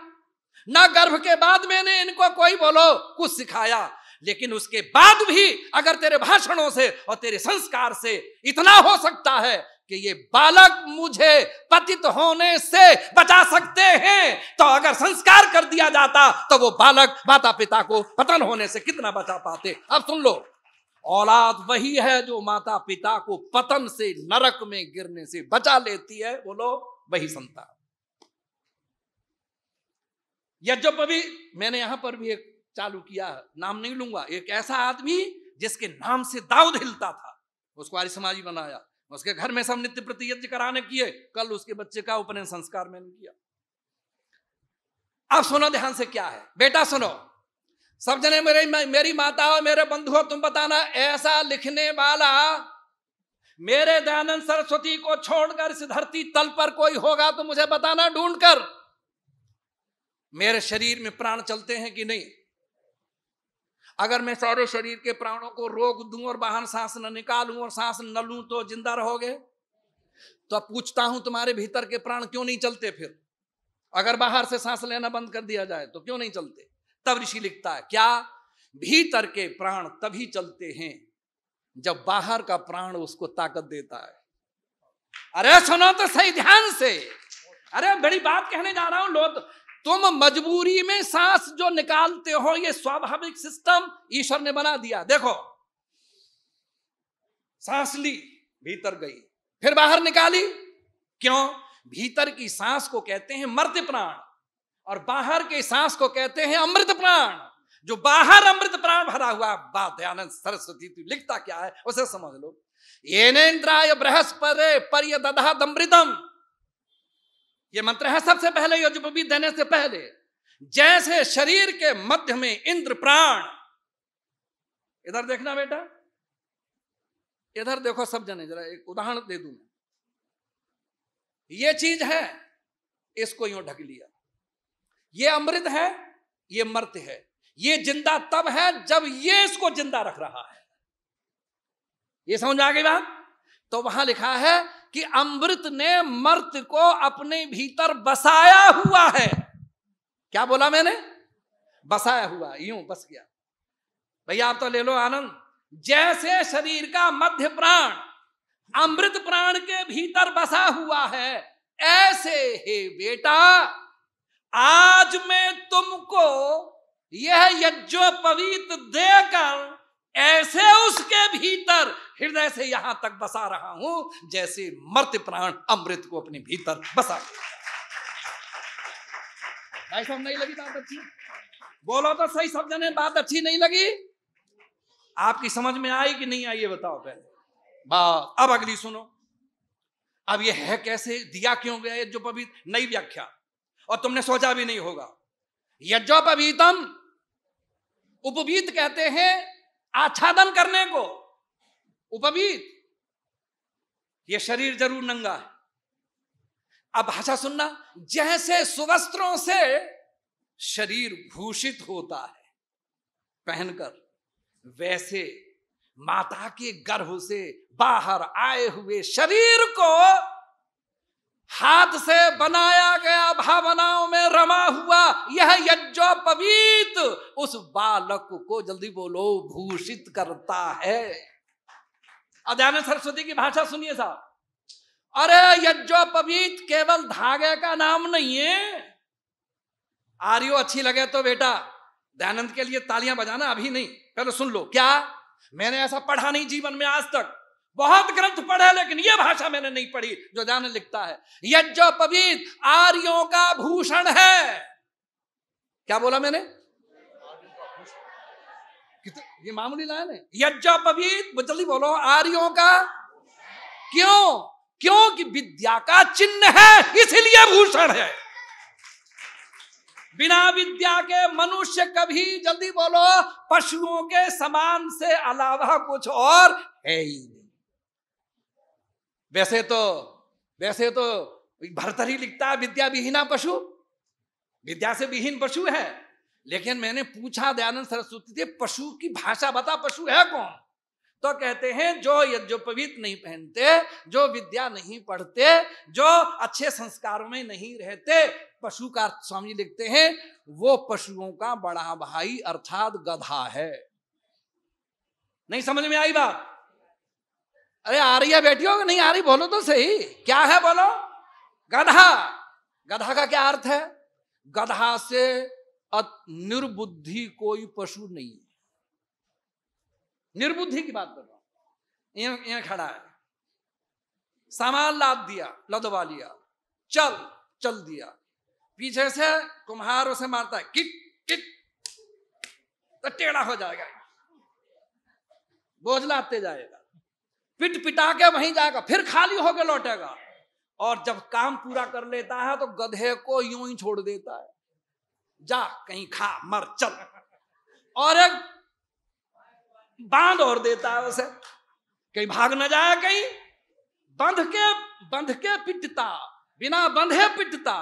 न गर्भ के बाद मैंने इनको कोई बोलो कुछ सिखाया लेकिन उसके बाद भी अगर तेरे भाषणों से और तेरे संस्कार से इतना हो सकता है कि ये बालक मुझे पतित होने से बचा सकते हैं तो अगर संस्कार कर दिया जाता तो वो बालक माता पिता को पतन होने से कितना बचा पाते अब सुन लो औलाद वही है जो माता पिता को पतन से नरक में गिरने से बचा लेती है बोलो वही संतान यह जब अभी मैंने यहां पर भी एक चालू किया नाम नहीं लूंगा एक ऐसा आदमी जिसके नाम से दाऊद हिलता था उसको आर्य समाजी बनाया उसके घर में सब नित्य प्रति यज्ञ कराने किए कल उसके बच्चे का उपनयन संस्कार मैंने किया अब सुनो ध्यान से क्या है बेटा सुनो सब जने मेरे मेरी माता हो मेरे बंधु हो तुम बताना ऐसा लिखने वाला मेरे दयानंद सरस्वती को छोड़कर इस धरती तल पर कोई होगा तो मुझे बताना ढूंढ कर मेरे शरीर में प्राण चलते हैं कि नहीं अगर मैं सारे शरीर के प्राणों को रोक दूं और बाहर सांस न निकालूं और सांस न लूं तो जिंदा रहोगे तो अब पूछता हूं तुम्हारे भीतर के प्राण क्यों नहीं चलते फिर अगर बाहर से सांस लेना बंद कर दिया जाए तो क्यों नहीं चलते तब ऋषि लिखता है क्या भीतर के प्राण तभी चलते हैं जब बाहर का प्राण उसको ताकत देता है अरे सुनो तो सही ध्यान से अरे बड़ी बात कहने जा रहा हूं लोग तुम मजबूरी में सांस जो निकालते हो ये स्वाभाविक सिस्टम ईश्वर ने बना दिया देखो सांस ली भीतर गई फिर बाहर निकाली क्यों भीतर की सांस को कहते हैं मर्द प्राण और बाहर के सांस को कहते हैं अमृत प्राण जो बाहर अमृत प्राण भरा हुआ बात दयानंद सरस्वती लिखता क्या है उसे समझ लो ये नेन्द्राय बृहस्पति पर्य दधा दमृतम ये मंत्र है सबसे पहले यजुपवी देने से पहले जैसे शरीर के मध्य में इंद्र प्राण इधर देखना बेटा इधर देखो सब जने जरा एक उदाहरण दे दू मैं ये चीज है इसको यू ढक लिया ये अमृत है ये मर्त है ये जिंदा तब है जब ये इसको जिंदा रख रहा है ये समझ आ गई बात तो वहां लिखा है कि अमृत ने मर्त को अपने भीतर बसाया हुआ है क्या बोला मैंने बसाया हुआ यूं बस गया भैया आप तो ले लो आनंद जैसे शरीर का मध्य प्राण अमृत प्राण के भीतर बसा हुआ है ऐसे हे बेटा आज मैं तुमको यह यज्ञोपवीत देकर ऐसे उसके भीतर हृदय से यहां तक बसा रहा हूं जैसे मर्त प्राण अमृत को अपने भीतर बसा भाई साहब नहीं लगी बात अच्छी बोलो तो सही सब जने बात अच्छी नहीं लगी आपकी समझ में आई कि नहीं आई ये बताओ पहले बा अब अगली सुनो अब ये है कैसे दिया क्यों गया जो पवित्र नई व्याख्या और तुमने सोचा भी नहीं होगा यज्ञो पवितम उपवीत कहते हैं आच्छादन करने को उपवीत यह शरीर जरूर नंगा है अब भाषा सुनना जैसे सुवस्त्रों से शरीर भूषित होता है पहनकर वैसे माता के गर्भ से बाहर आए हुए शरीर को हाथ से बनाया गया भावनाओं में रमा हुआ यह यज्ञोपवीत उस बालक को जल्दी बोलो भूषित करता है अध्यान सरस्वती की भाषा सुनिए साहब अरे यज्ञोपवीत केवल धागे का नाम नहीं है आर्यो अच्छी लगे तो बेटा दयानंद के लिए तालियां बजाना अभी नहीं पहले सुन लो क्या मैंने ऐसा पढ़ा नहीं जीवन में आज तक बहुत ग्रंथ पढ़े लेकिन यह भाषा मैंने नहीं पढ़ी जो जान लिखता है यज्ञोपवीत आर्यों का भूषण है क्या बोला मैंने ये मामूली लाइन है यज्ञोपवीत जल्दी बोलो आर्यों का क्यों क्योंकि विद्या का चिन्ह है इसलिए भूषण है बिना विद्या के मनुष्य कभी जल्दी बोलो पशुओं के समान से अलावा कुछ और है ही वैसे तो वैसे तो भरतर ही लिखता है विद्या विहीना पशु विद्या से विहीन पशु है लेकिन मैंने पूछा दयानंद सरस्वती से पशु की भाषा बता पशु है कौन तो कहते हैं जो यज्ञोपवीत नहीं पहनते जो विद्या नहीं पढ़ते जो अच्छे संस्कारों में नहीं रहते पशु का स्वामी लिखते हैं वो पशुओं का बड़ा भाई अर्थात गधा है नहीं समझ में आई बात अरे आ रही है बेटी नहीं आ रही बोलो तो सही क्या है बोलो गधा गधा का क्या अर्थ है गधा से निर्बुद्धि कोई पशु नहीं है निर्बुद्धि की बात कर रहा हूं यहां खड़ा है सामान लाद दिया लदवा लिया चल चल दिया पीछे से कुम्हार उसे मारता है किट किट तो टेढ़ा हो जाएगा बोझ लाते जाएगा पिट पिटा के वहीं जाएगा फिर खाली होकर लौटेगा और जब काम पूरा कर लेता है तो गधे को यूं ही छोड़ देता है जा कहीं खा मर चल और एक बांध और देता है उसे कहीं भाग ना जाए कहीं बंध के बंध के पिटता बिना बंधे पिटता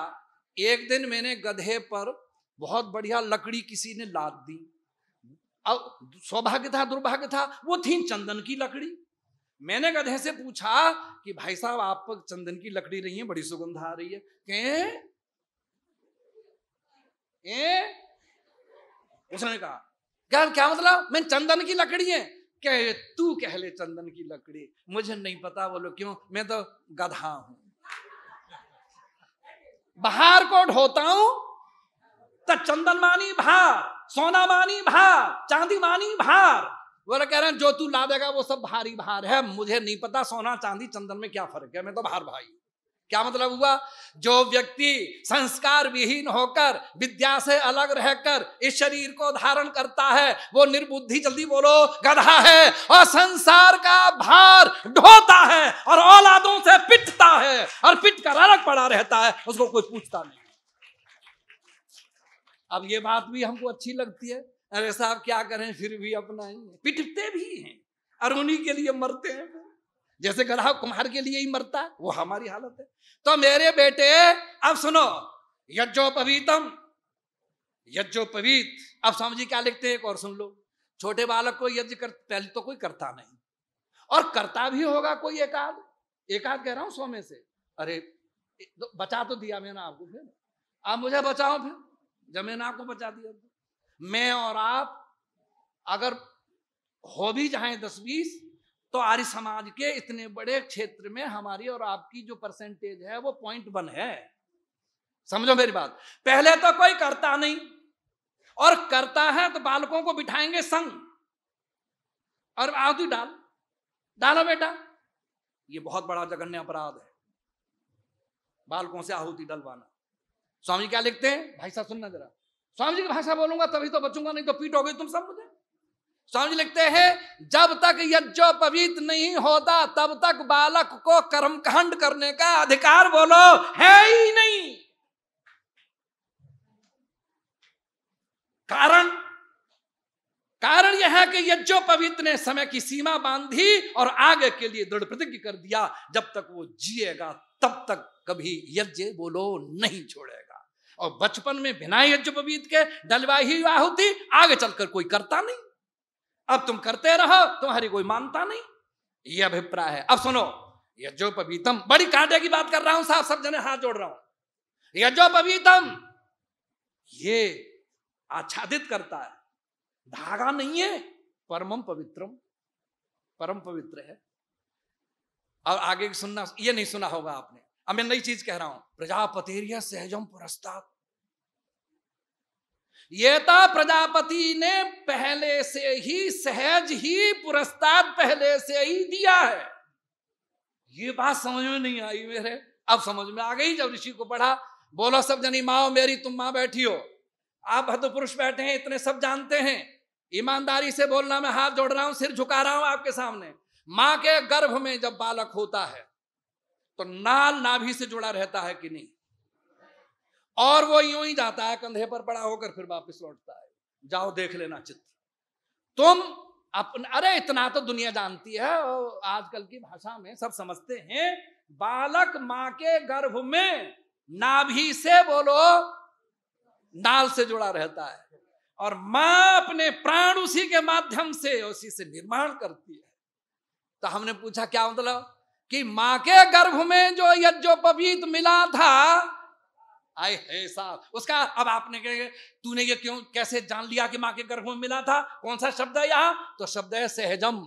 एक दिन मैंने गधे पर बहुत बढ़िया लकड़ी किसी ने लाद दी अब सौभाग्य था दुर्भाग्य था वो थी चंदन की लकड़ी मैंने गधे से पूछा कि भाई साहब आप पर चंदन की लकड़ी रही है बड़ी सुगंध आ रही है के उसने कहा क्या क्या मतलब मैं चंदन की लकड़ी है कह तू कह ले चंदन की लकड़ी मुझे नहीं पता बोलो क्यों मैं तो गधा हूं बाहर को ढोता हूं तो चंदन मानी भार सोना मानी भार चांदी मानी भार बोला कह रहे हैं जो तू ला देगा वो सब भारी भार है मुझे नहीं पता सोना चांदी चंदन में क्या फर्क है मैं तो भार भाई क्या मतलब हुआ जो व्यक्ति संस्कार विहीन होकर विद्या से अलग रहकर इस शरीर को धारण करता है वो निर्बुद्धि जल्दी बोलो गधा है और संसार का भार ढोता है और औलादों से पिटता है और पिट कर अलग पड़ा रहता है उसको कोई पूछता नहीं अब ये बात भी हमको अच्छी लगती है अरे साहब क्या करें फिर भी अपना ही है पिटते भी हैं और उन्हीं के लिए मरते हैं जैसे गधा कुम्हार के लिए ही मरता वो हमारी हालत है तो मेरे बेटे अब सुनो यज्जो पवीत अब समझी क्या लिखते हैं एक और सुन लो छोटे बालक को यज्ञ कर पहले तो कोई करता नहीं और करता भी होगा कोई एकाध एकाध कह रहा हूं सोमे में से अरे तो बचा तो दिया मैंने आपको फिर आप मुझे बचाओ फिर जब मैंने आपको बचा दिया तो। मैं और आप अगर हो भी जाए दस बीस तो आर्य समाज के इतने बड़े क्षेत्र में हमारी और आपकी जो परसेंटेज है वो पॉइंट वन है समझो मेरी बात पहले तो कोई करता नहीं और करता है तो बालकों को बिठाएंगे संग और आहुति डाल डालो बेटा ये बहुत बड़ा जघन्य अपराध है बालकों से आहुति डलवाना स्वामी क्या लिखते हैं भाई साहब सुनना जरा स्वामी जी की भाषा बोलूंगा तभी तो बचूंगा नहीं तो पीट हो गई तुम सब मुझे स्वामी जी लिखते हैं जब तक यज्ञ नहीं होता तब तक बालक को कर्मकांड करने का अधिकार बोलो है ही नहीं कारण कारण यह है कि यज्ञोपवीत ने समय की सीमा बांधी और आगे के लिए दृढ़ प्रतिज्ञ कर दिया जब तक वो जिएगा तब तक कभी यज्ञ बोलो नहीं छोड़ेगा और बचपन में बिना यज्ञ पवीत के डलवाही आहुति आगे चलकर कोई करता नहीं अब तुम करते रहो तुम्हारी कोई मानता नहीं यह अभिप्राय है अब सुनो यज्ञो पवीतम बड़ी कांटे की बात कर रहा हूं साहब सब जने हाथ जोड़ रहा हूं यज्ञो पवीतम ये आच्छादित करता है धागा नहीं है परमम पवित्रम परम पवित्र है और आगे सुनना ये नहीं सुना होगा आपने अब मैं नई चीज कह रहा हूं प्रजापतिरिय सहजम पुरस्ताद येता प्रजापति ने पहले से ही सहज ही पुरस्कार पहले से ही दिया है ये बात समझ में नहीं आई मेरे अब समझ में आ गई जब ऋषि को पढ़ा बोलो सब जनी माओ मेरी तुम माँ बैठी हो आप भद्र पुरुष बैठे हैं इतने सब जानते हैं ईमानदारी से बोलना मैं हाथ जोड़ रहा हूं सिर झुका रहा हूं आपके सामने माँ के गर्भ में जब बालक होता है तो नाल नाभि से जुड़ा रहता है कि नहीं और वो यूं ही जाता है कंधे पर पड़ा होकर फिर वापस लौटता है जाओ देख लेना चित्र तुम अपन अरे इतना तो दुनिया जानती है आजकल की भाषा में सब समझते हैं बालक माँ के गर्भ में नाभि से बोलो नाल से जुड़ा रहता है और माँ अपने प्राण उसी के माध्यम से उसी से निर्माण करती है तो हमने पूछा क्या मतलब कि माँ के गर्भ में जो यज्ञोपवीत मिला था आए है साहब उसका अब आपने तूने ये क्यों कैसे जान लिया कि माँ के गर्भ में मिला था कौन सा शब्द है यहाँ तो शब्द है सहजम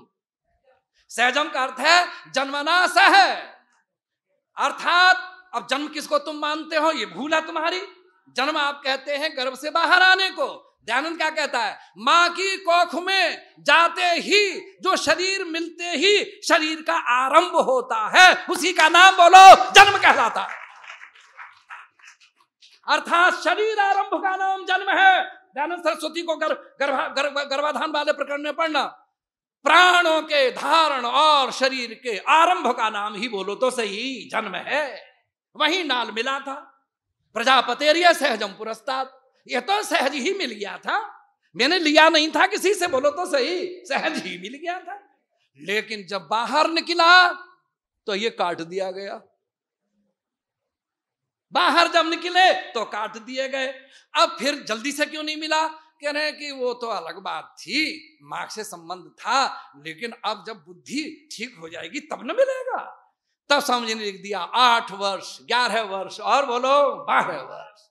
सहजम का अर्थ है जन्मना सह अर्थात अब जन्म किसको तुम मानते हो ये भूल है तुम्हारी जन्म आप कहते हैं गर्भ से बाहर आने को दयानंद क्या कहता है माँ की कोख में जाते ही जो शरीर मिलते ही शरीर का आरंभ होता है उसी का नाम बोलो जन्म कहलाता है अर्थात शरीर आरंभ का नाम जन्म है दयानंद सरस्वती को गर, गर्भा, गर्भाधान वाले प्रकरण में पढ़ना प्राणों के धारण और शरीर के आरंभ का नाम ही बोलो तो सही जन्म है वही नाल मिला था प्रजापतेरिया सहजम पुरस्ताद यह तो सहज ही मिल गया था मैंने लिया नहीं था किसी से बोलो तो सही सहज ही मिल गया था लेकिन जब बाहर निकला तो ये काट दिया गया बाहर जब निकले तो काट दिए गए अब फिर जल्दी से क्यों नहीं मिला कह रहे हैं कि वो तो अलग बात थी मार्ग से संबंध था लेकिन अब जब बुद्धि ठीक हो जाएगी तब न मिलेगा तब समझ ने लिख दिया आठ वर्ष ग्यारह वर्ष और बोलो बारह वर्ष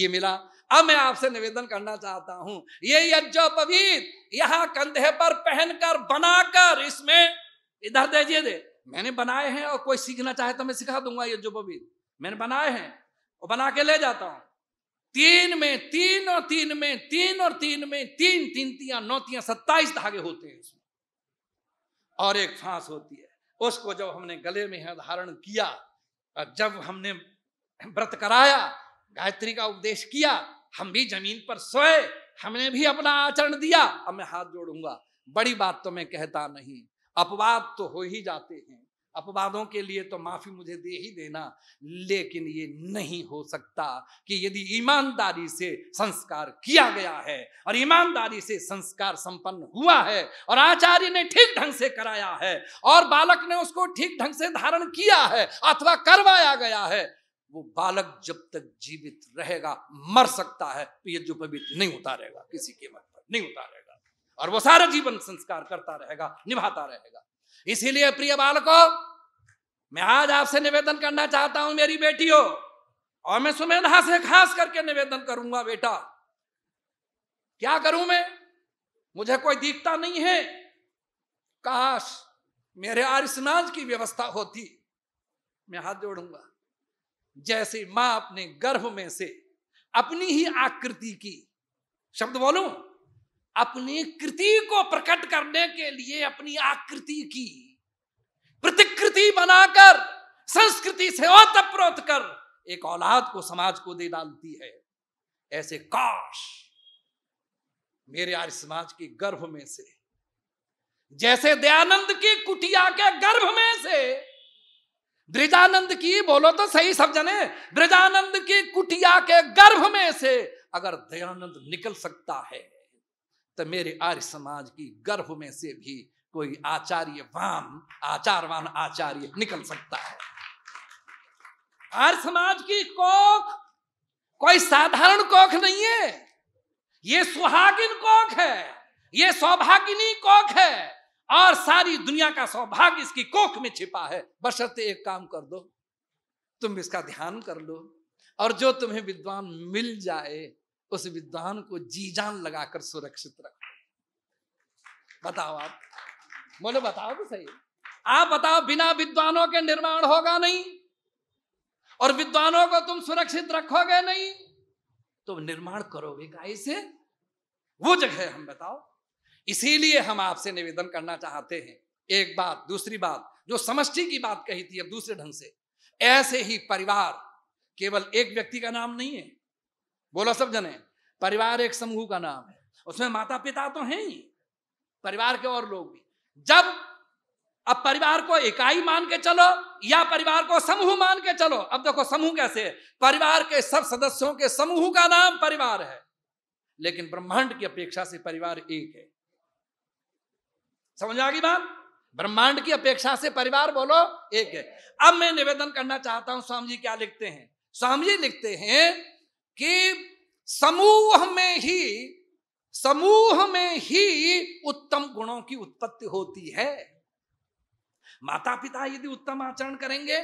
ये मिला अब मैं आपसे निवेदन करना चाहता हूं ये पवीत यहाँ कंधे पर पहनकर बनाकर इसमें इधर दे दे मैंने बनाए हैं और कोई सीखना चाहे तो मैं सिखा दूंगा पवीत मैंने बनाए हैं और बना के ले जाता हूं तीन में तीन और तीन में तीन और तीन में तीन तीन तिया नौतियां सत्ताईस धागे होते हैं इसमें और एक फांस होती है उसको जब हमने गले में धारण किया और जब हमने व्रत कराया गायत्री का उपदेश किया हम भी जमीन पर सोए हमने भी अपना आचरण दिया अब मैं हाथ जोड़ूंगा बड़ी बात तो मैं कहता नहीं अपवाद तो हो ही जाते हैं अपवादों के लिए तो माफी मुझे दे ही देना लेकिन ये नहीं हो सकता कि यदि ईमानदारी से संस्कार किया गया है और ईमानदारी से संस्कार संपन्न हुआ है और आचार्य ने ठीक ढंग से कराया है और बालक ने उसको ठीक ढंग से धारण किया है अथवा करवाया गया है वो बालक जब तक जीवित रहेगा मर सकता है तो ये जो पवित्र नहीं उतारेगा किसी कीमत पर नहीं उतारेगा और वो सारा जीवन संस्कार करता रहेगा निभाता रहेगा इसीलिए प्रिय बालकों मैं आज आपसे निवेदन करना चाहता हूं मेरी बेटी हो और मैं सुमेधा से खास करके निवेदन करूंगा बेटा क्या करूं मैं मुझे कोई दिखता नहीं है काश मेरे आर्य समाज की व्यवस्था होती मैं हाथ जोड़ूंगा जैसे मां अपने गर्भ में से अपनी ही आकृति की शब्द बोलूं अपनी कृति को प्रकट करने के लिए अपनी आकृति की प्रतिकृति बनाकर संस्कृति से ओतप्रोत कर एक औलाद को समाज को दे डालती है ऐसे काश मेरे आर्य समाज के गर्भ में से जैसे दयानंद की कुटिया के गर्भ में से ब्रजानंद की बोलो तो सही सब जने ब्रजानंद की कुटिया के गर्भ में से अगर दयानंद निकल सकता है तो मेरे आर्य समाज की गर्भ में से भी कोई आचार्य वान आचारवान आचार्य निकल सकता है आर्य समाज की कोख कोई साधारण कोख नहीं है ये सुहागिन कोख है ये सौभागिनी कोख है और सारी दुनिया का सौभाग्य इसकी कोख में छिपा है बशर्ते एक काम कर दो तुम इसका ध्यान कर लो और जो तुम्हें विद्वान मिल जाए उस विद्वान को जी जान लगाकर सुरक्षित रखो बताओ आप बोले बताओ तो सही आप बताओ बिना विद्वानों के निर्माण होगा नहीं और विद्वानों को तुम सुरक्षित रखोगे नहीं तो निर्माण करोगे का से वो जगह हम बताओ इसीलिए हम आपसे निवेदन करना चाहते हैं एक बात दूसरी बात जो समष्टि की बात कही थी अब दूसरे ढंग से ऐसे ही परिवार केवल एक व्यक्ति का नाम नहीं है बोलो सब जने परिवार एक समूह का नाम है उसमें माता पिता तो हैं ही परिवार के और लोग भी जब अब परिवार को इकाई मान के चलो या परिवार को समूह मान के चलो अब देखो समूह कैसे है परिवार के सब सदस्यों के समूह का नाम परिवार है लेकिन ब्रह्मांड की अपेक्षा से परिवार एक है समझ आ गई बात ब्रह्मांड की अपेक्षा से परिवार बोलो एक है अब मैं निवेदन करना चाहता हूं स्वामी जी क्या लिखते हैं स्वामी जी लिखते हैं कि समूह में ही समूह में ही उत्तम गुणों की उत्पत्ति होती है माता पिता यदि उत्तम आचरण करेंगे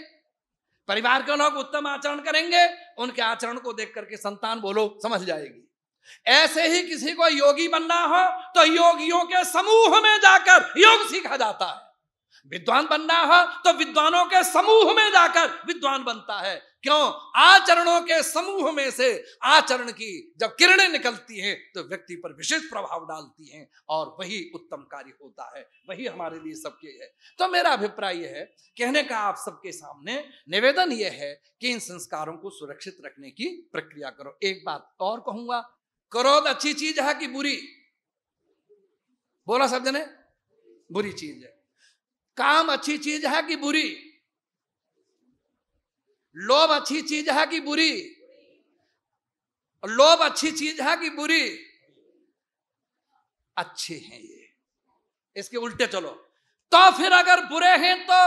परिवार के लोग उत्तम आचरण करेंगे उनके आचरण को देख करके संतान बोलो समझ जाएगी ऐसे ही किसी को योगी बनना हो तो योगियों के समूह में जाकर योग सीखा जाता है विद्वान बनना हो तो विद्वानों के समूह में जाकर विद्वान बनता है क्यों आचरणों के समूह में से आचरण की जब किरणें निकलती हैं तो व्यक्ति पर विशेष प्रभाव डालती हैं और वही उत्तम कार्य होता है वही हमारे लिए सबके है तो मेरा अभिप्राय यह है कहने का आप सबके सामने निवेदन यह है कि इन संस्कारों को सुरक्षित रखने की प्रक्रिया करो एक बात और कहूंगा क्रोध अच्छी चीज है कि बुरी बोला सब जने बुरी चीज है काम अच्छी चीज है कि बुरी लोभ अच्छी चीज है कि बुरी लोभ अच्छी चीज है कि बुरी अच्छे हैं ये इसके उल्टे चलो तो फिर अगर बुरे हैं तो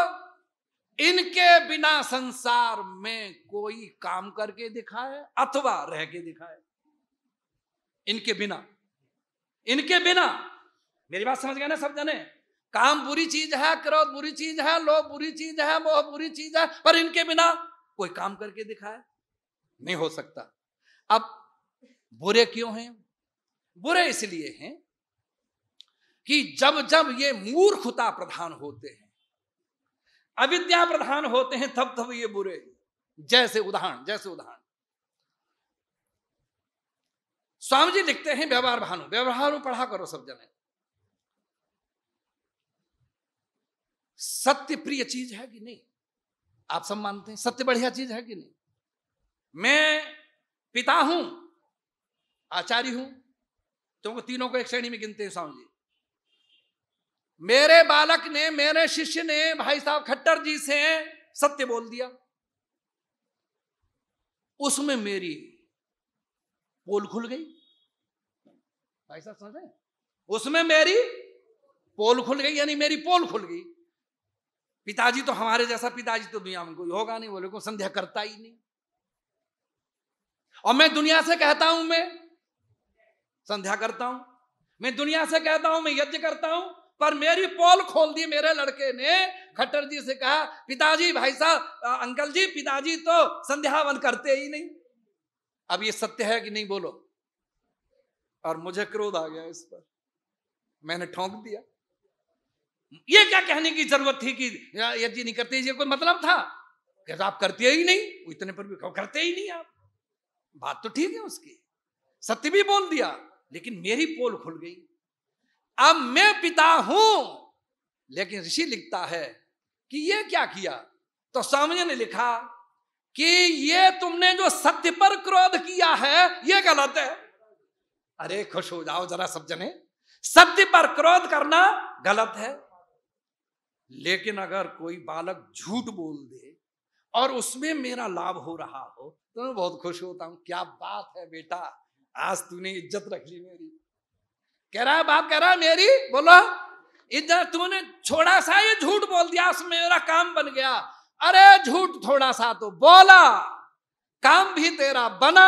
इनके बिना संसार में कोई काम करके दिखाए अथवा रह के दिखाए इनके बिना इनके बिना मेरी बात समझ गए ना सब जने काम बुरी चीज है क्रोध बुरी चीज है लोभ बुरी चीज है मोह बुरी चीज है पर इनके बिना कोई काम करके दिखाए नहीं हो सकता अब बुरे क्यों हैं बुरे इसलिए हैं कि जब जब ये मूर्खता प्रधान होते हैं अविद्या प्रधान होते हैं तब तब ये बुरे जैसे उदाहरण जैसे उदाहरण स्वामी जी लिखते हैं व्यवहार भानु व्यवहार पढ़ा करो सब जने सत्य प्रिय चीज है कि नहीं आप सब मानते हैं सत्य बढ़िया चीज है कि नहीं मैं पिता हूं आचार्य हूं तुमको तो तीनों को एक श्रेणी में गिनते हैं जी मेरे बालक ने मेरे शिष्य ने भाई साहब खट्टर जी से सत्य बोल दिया उसमें मेरी पोल खुल गई भाई साहब समझ रहे उसमें मेरी पोल खुल गई यानी मेरी पोल खुल गई पिताजी तो हमारे जैसा पिताजी तो दुनिया में कोई होगा नहीं बोले को संध्या करता ही नहीं और मैं दुनिया से कहता हूं मैं संध्या करता हूं मैं दुनिया से कहता हूं मैं यज्ञ करता हूं पर मेरी पोल खोल दी मेरे लड़के ने खट्टर जी से कहा पिताजी भाई साहब अंकल जी पिताजी तो संध्यावन करते ही नहीं अब ये सत्य है कि नहीं बोलो और मुझे क्रोध आ गया इस पर मैंने ठोंक दिया ये क्या कहने की जरूरत थी कि यदि नहीं करते ये कोई मतलब था कहता तो आप करते ही नहीं इतने पर भी करते ही नहीं आप बात तो ठीक है उसकी सत्य भी बोल दिया लेकिन मेरी पोल खुल गई अब मैं पिता हूं लेकिन ऋषि लिखता है कि ये क्या किया तो सामने ने लिखा कि ये तुमने जो सत्य पर क्रोध किया है ये गलत है अरे खुश हो जाओ जरा सब जने सत्य पर क्रोध करना गलत है लेकिन अगर कोई बालक झूठ बोल दे और उसमें मेरा लाभ हो रहा हो तो मैं बहुत खुश होता हूं क्या बात है बेटा आज तूने इज्जत रख ली मेरी कह रहा है बाप कह रहा है मेरी बोलो इज्जत तूने छोड़ा सा ये झूठ बोल दिया उसमें मेरा काम बन गया अरे झूठ थोड़ा सा तो बोला काम भी तेरा बना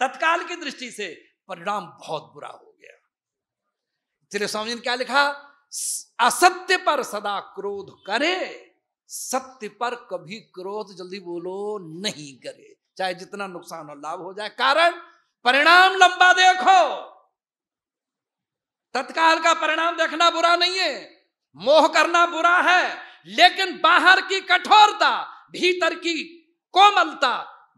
तत्काल की दृष्टि से परिणाम बहुत बुरा हो गया तेरे स्वामी ने क्या लिखा असत्य पर सदा क्रोध करे सत्य पर कभी क्रोध जल्दी बोलो नहीं करे चाहे जितना नुकसान हो लाभ हो जाए कारण परिणाम लंबा देखो तत्काल का परिणाम देखना बुरा नहीं है मोह करना बुरा है लेकिन बाहर की कठोरता भीतर की कोमलता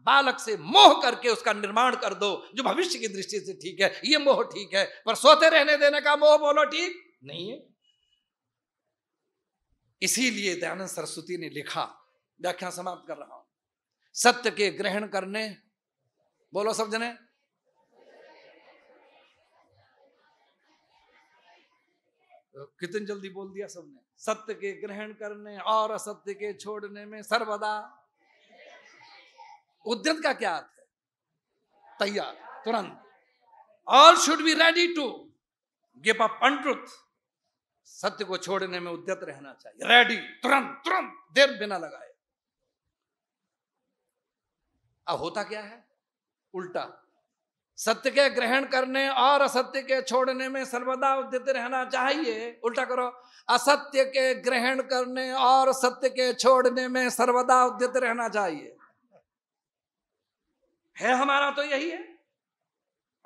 बालक से मोह करके उसका निर्माण कर दो जो भविष्य की दृष्टि से ठीक है ये मोह ठीक है पर सोते रहने देने का मोह बोलो ठीक नहीं है इसीलिए दयानंद सरस्वती ने लिखा व्याख्या समाप्त कर रहा हूं सत्य के ग्रहण करने बोलो सब जने कितनी जल्दी बोल दिया सबने सत्य के ग्रहण करने और असत्य के छोड़ने में सर्वदा उद्यत का क्या अर्थ है तैयार तुरंत all should be ready to give up truth सत्य को छोड़ने में उद्यत रहना चाहिए रेडी तुरंत तुरंत देर बिना लगाए अब होता क्या है उल्टा सत्य के ग्रहण करने और असत्य के छोड़ने में सर्वदा उद्यत रहना चाहिए उल्टा करो असत्य के ग्रहण करने और सत्य के छोड़ने में सर्वदा उद्यत रहना चाहिए है हमारा तो यही है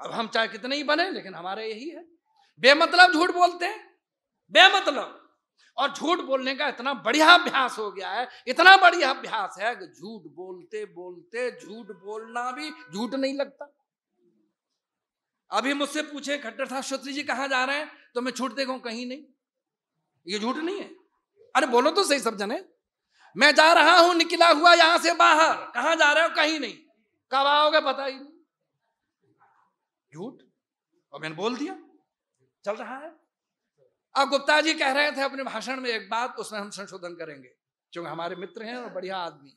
अब हम चाहे कितने ही बने लेकिन हमारा यही है बेमतलब झूठ बोलते हैं बेमतलब और झूठ बोलने का इतना बढ़िया अभ्यास हो गया है इतना बढ़िया अभ्यास है कि झूठ बोलते बोलते झूठ बोलना भी झूठ नहीं लगता अभी मुझसे पूछे खट्टर साहब श्रोत्री जी कहां जा रहे हैं तो मैं छूट देखू कहीं नहीं ये झूठ नहीं है अरे बोलो तो सही सब जने मैं जा रहा हूं निकला हुआ यहां से बाहर कहा जा रहे हो कहीं नहीं कब आओगे पता ही नहीं झूठ और मैंने बोल दिया चल रहा है अब गुप्ता जी कह रहे थे अपने भाषण में एक बात उसमें हम संशोधन करेंगे क्योंकि हमारे मित्र हैं और बढ़िया आदमी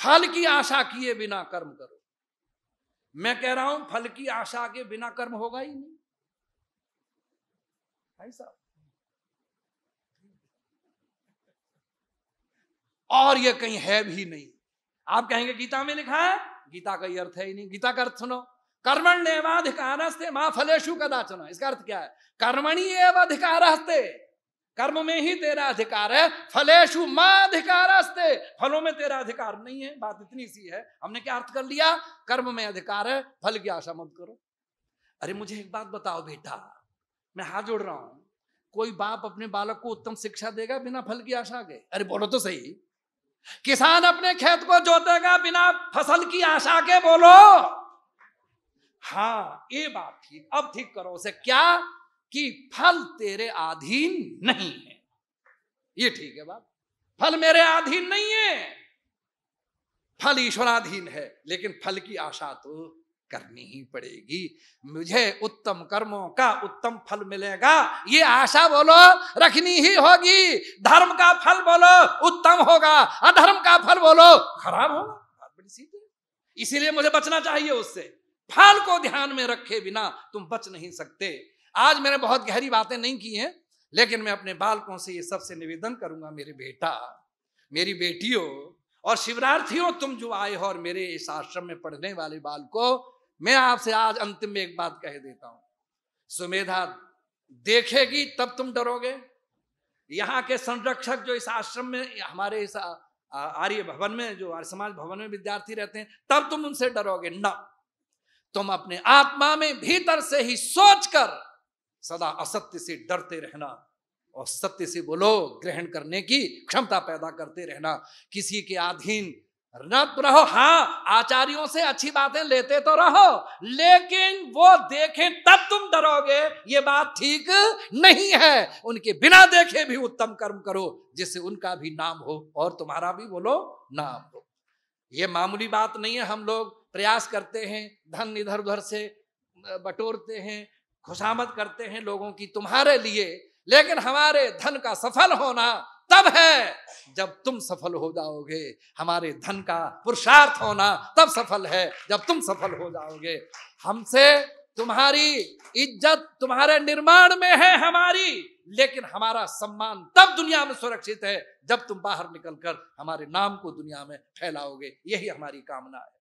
फल की आशा किए बिना कर्म करो मैं कह रहा हूं फल की आशा के बिना कर्म होगा ही नहीं भाई साहब और ये कहीं है भी नहीं आप कहेंगे गीता में लिखा है गीता का ही अर्थ है ही नहीं गीता का अर्थ सुनो कर्मण हस्ते माँ फलेशु कदाचना इसका अर्थ क्या है कर्मणी एवं हस्ते कर्म में ही तेरा अधिकार है फलेशु अधिकार हस्ते फलों में तेरा अधिकार नहीं है बात इतनी सी है हमने क्या अर्थ कर लिया कर्म में अधिकार है फल की आशा मत करो अरे मुझे एक बात बताओ बेटा मैं हाथ जोड़ रहा हूं कोई बाप अपने बालक को उत्तम शिक्षा देगा बिना फल की आशा के अरे बोलो तो सही किसान अपने खेत को जोतेगा बिना फसल की आशा के बोलो हाँ ये बात ठीक अब ठीक करो उसे क्या कि फल तेरे अधीन नहीं है ये ठीक है बात फल मेरे अधीन नहीं है फल ईश्वराधीन है लेकिन फल की आशा तो करनी ही पड़ेगी मुझे उत्तम कर्मों का उत्तम फल मिलेगा ये आशा बोलो रखनी ही होगी धर्म का फल बोलो उत्तम होगा अधर्म का फल बोलो खराब होगा इसीलिए मुझे बचना चाहिए उससे फल को ध्यान में रखे बिना तुम बच नहीं सकते आज मैंने बहुत गहरी बातें नहीं की हैं लेकिन मैं अपने बालकों से ये सबसे निवेदन करूंगा मेरे बेटा मेरी बेटियों और शिवरार्थियों तुम जो आए हो और मेरे इस आश्रम में पढ़ने वाले को मैं आपसे आज अंतिम में एक बात कह देता हूं सुमेधा देखेगी तब तुम डरोगे यहाँ के संरक्षक जो इस आश्रम में हमारे इस आर्य भवन में जो आर्य समाज भवन में विद्यार्थी रहते हैं तब तुम उनसे डरोगे ना तुम अपने आत्मा में भीतर से ही सोचकर सदा असत्य से डरते रहना और सत्य से बोलो ग्रहण करने की क्षमता पैदा करते रहना किसी के अधीन रत रहो हाँ आचार्यों से अच्छी बातें लेते तो रहो लेकिन वो देखें तब तुम डरोगे ये बात ठीक नहीं है उनके बिना देखे भी उत्तम कर्म करो जिससे उनका भी नाम हो और तुम्हारा भी बोलो नाम हो ये मामूली बात नहीं है हम लोग प्रयास करते हैं धन इधर उधर से बटोरते हैं खुशामद करते हैं लोगों की तुम्हारे लिए लेकिन हमारे धन का सफल होना तब है जब तुम सफल हो जाओगे हमारे धन का पुरुषार्थ होना तब सफल है जब तुम सफल हो जाओगे हमसे तुम्हारी इज्जत तुम्हारे निर्माण में है हमारी लेकिन हमारा सम्मान तब दुनिया में सुरक्षित है जब तुम बाहर निकलकर हमारे नाम को दुनिया में फैलाओगे यही हमारी कामना है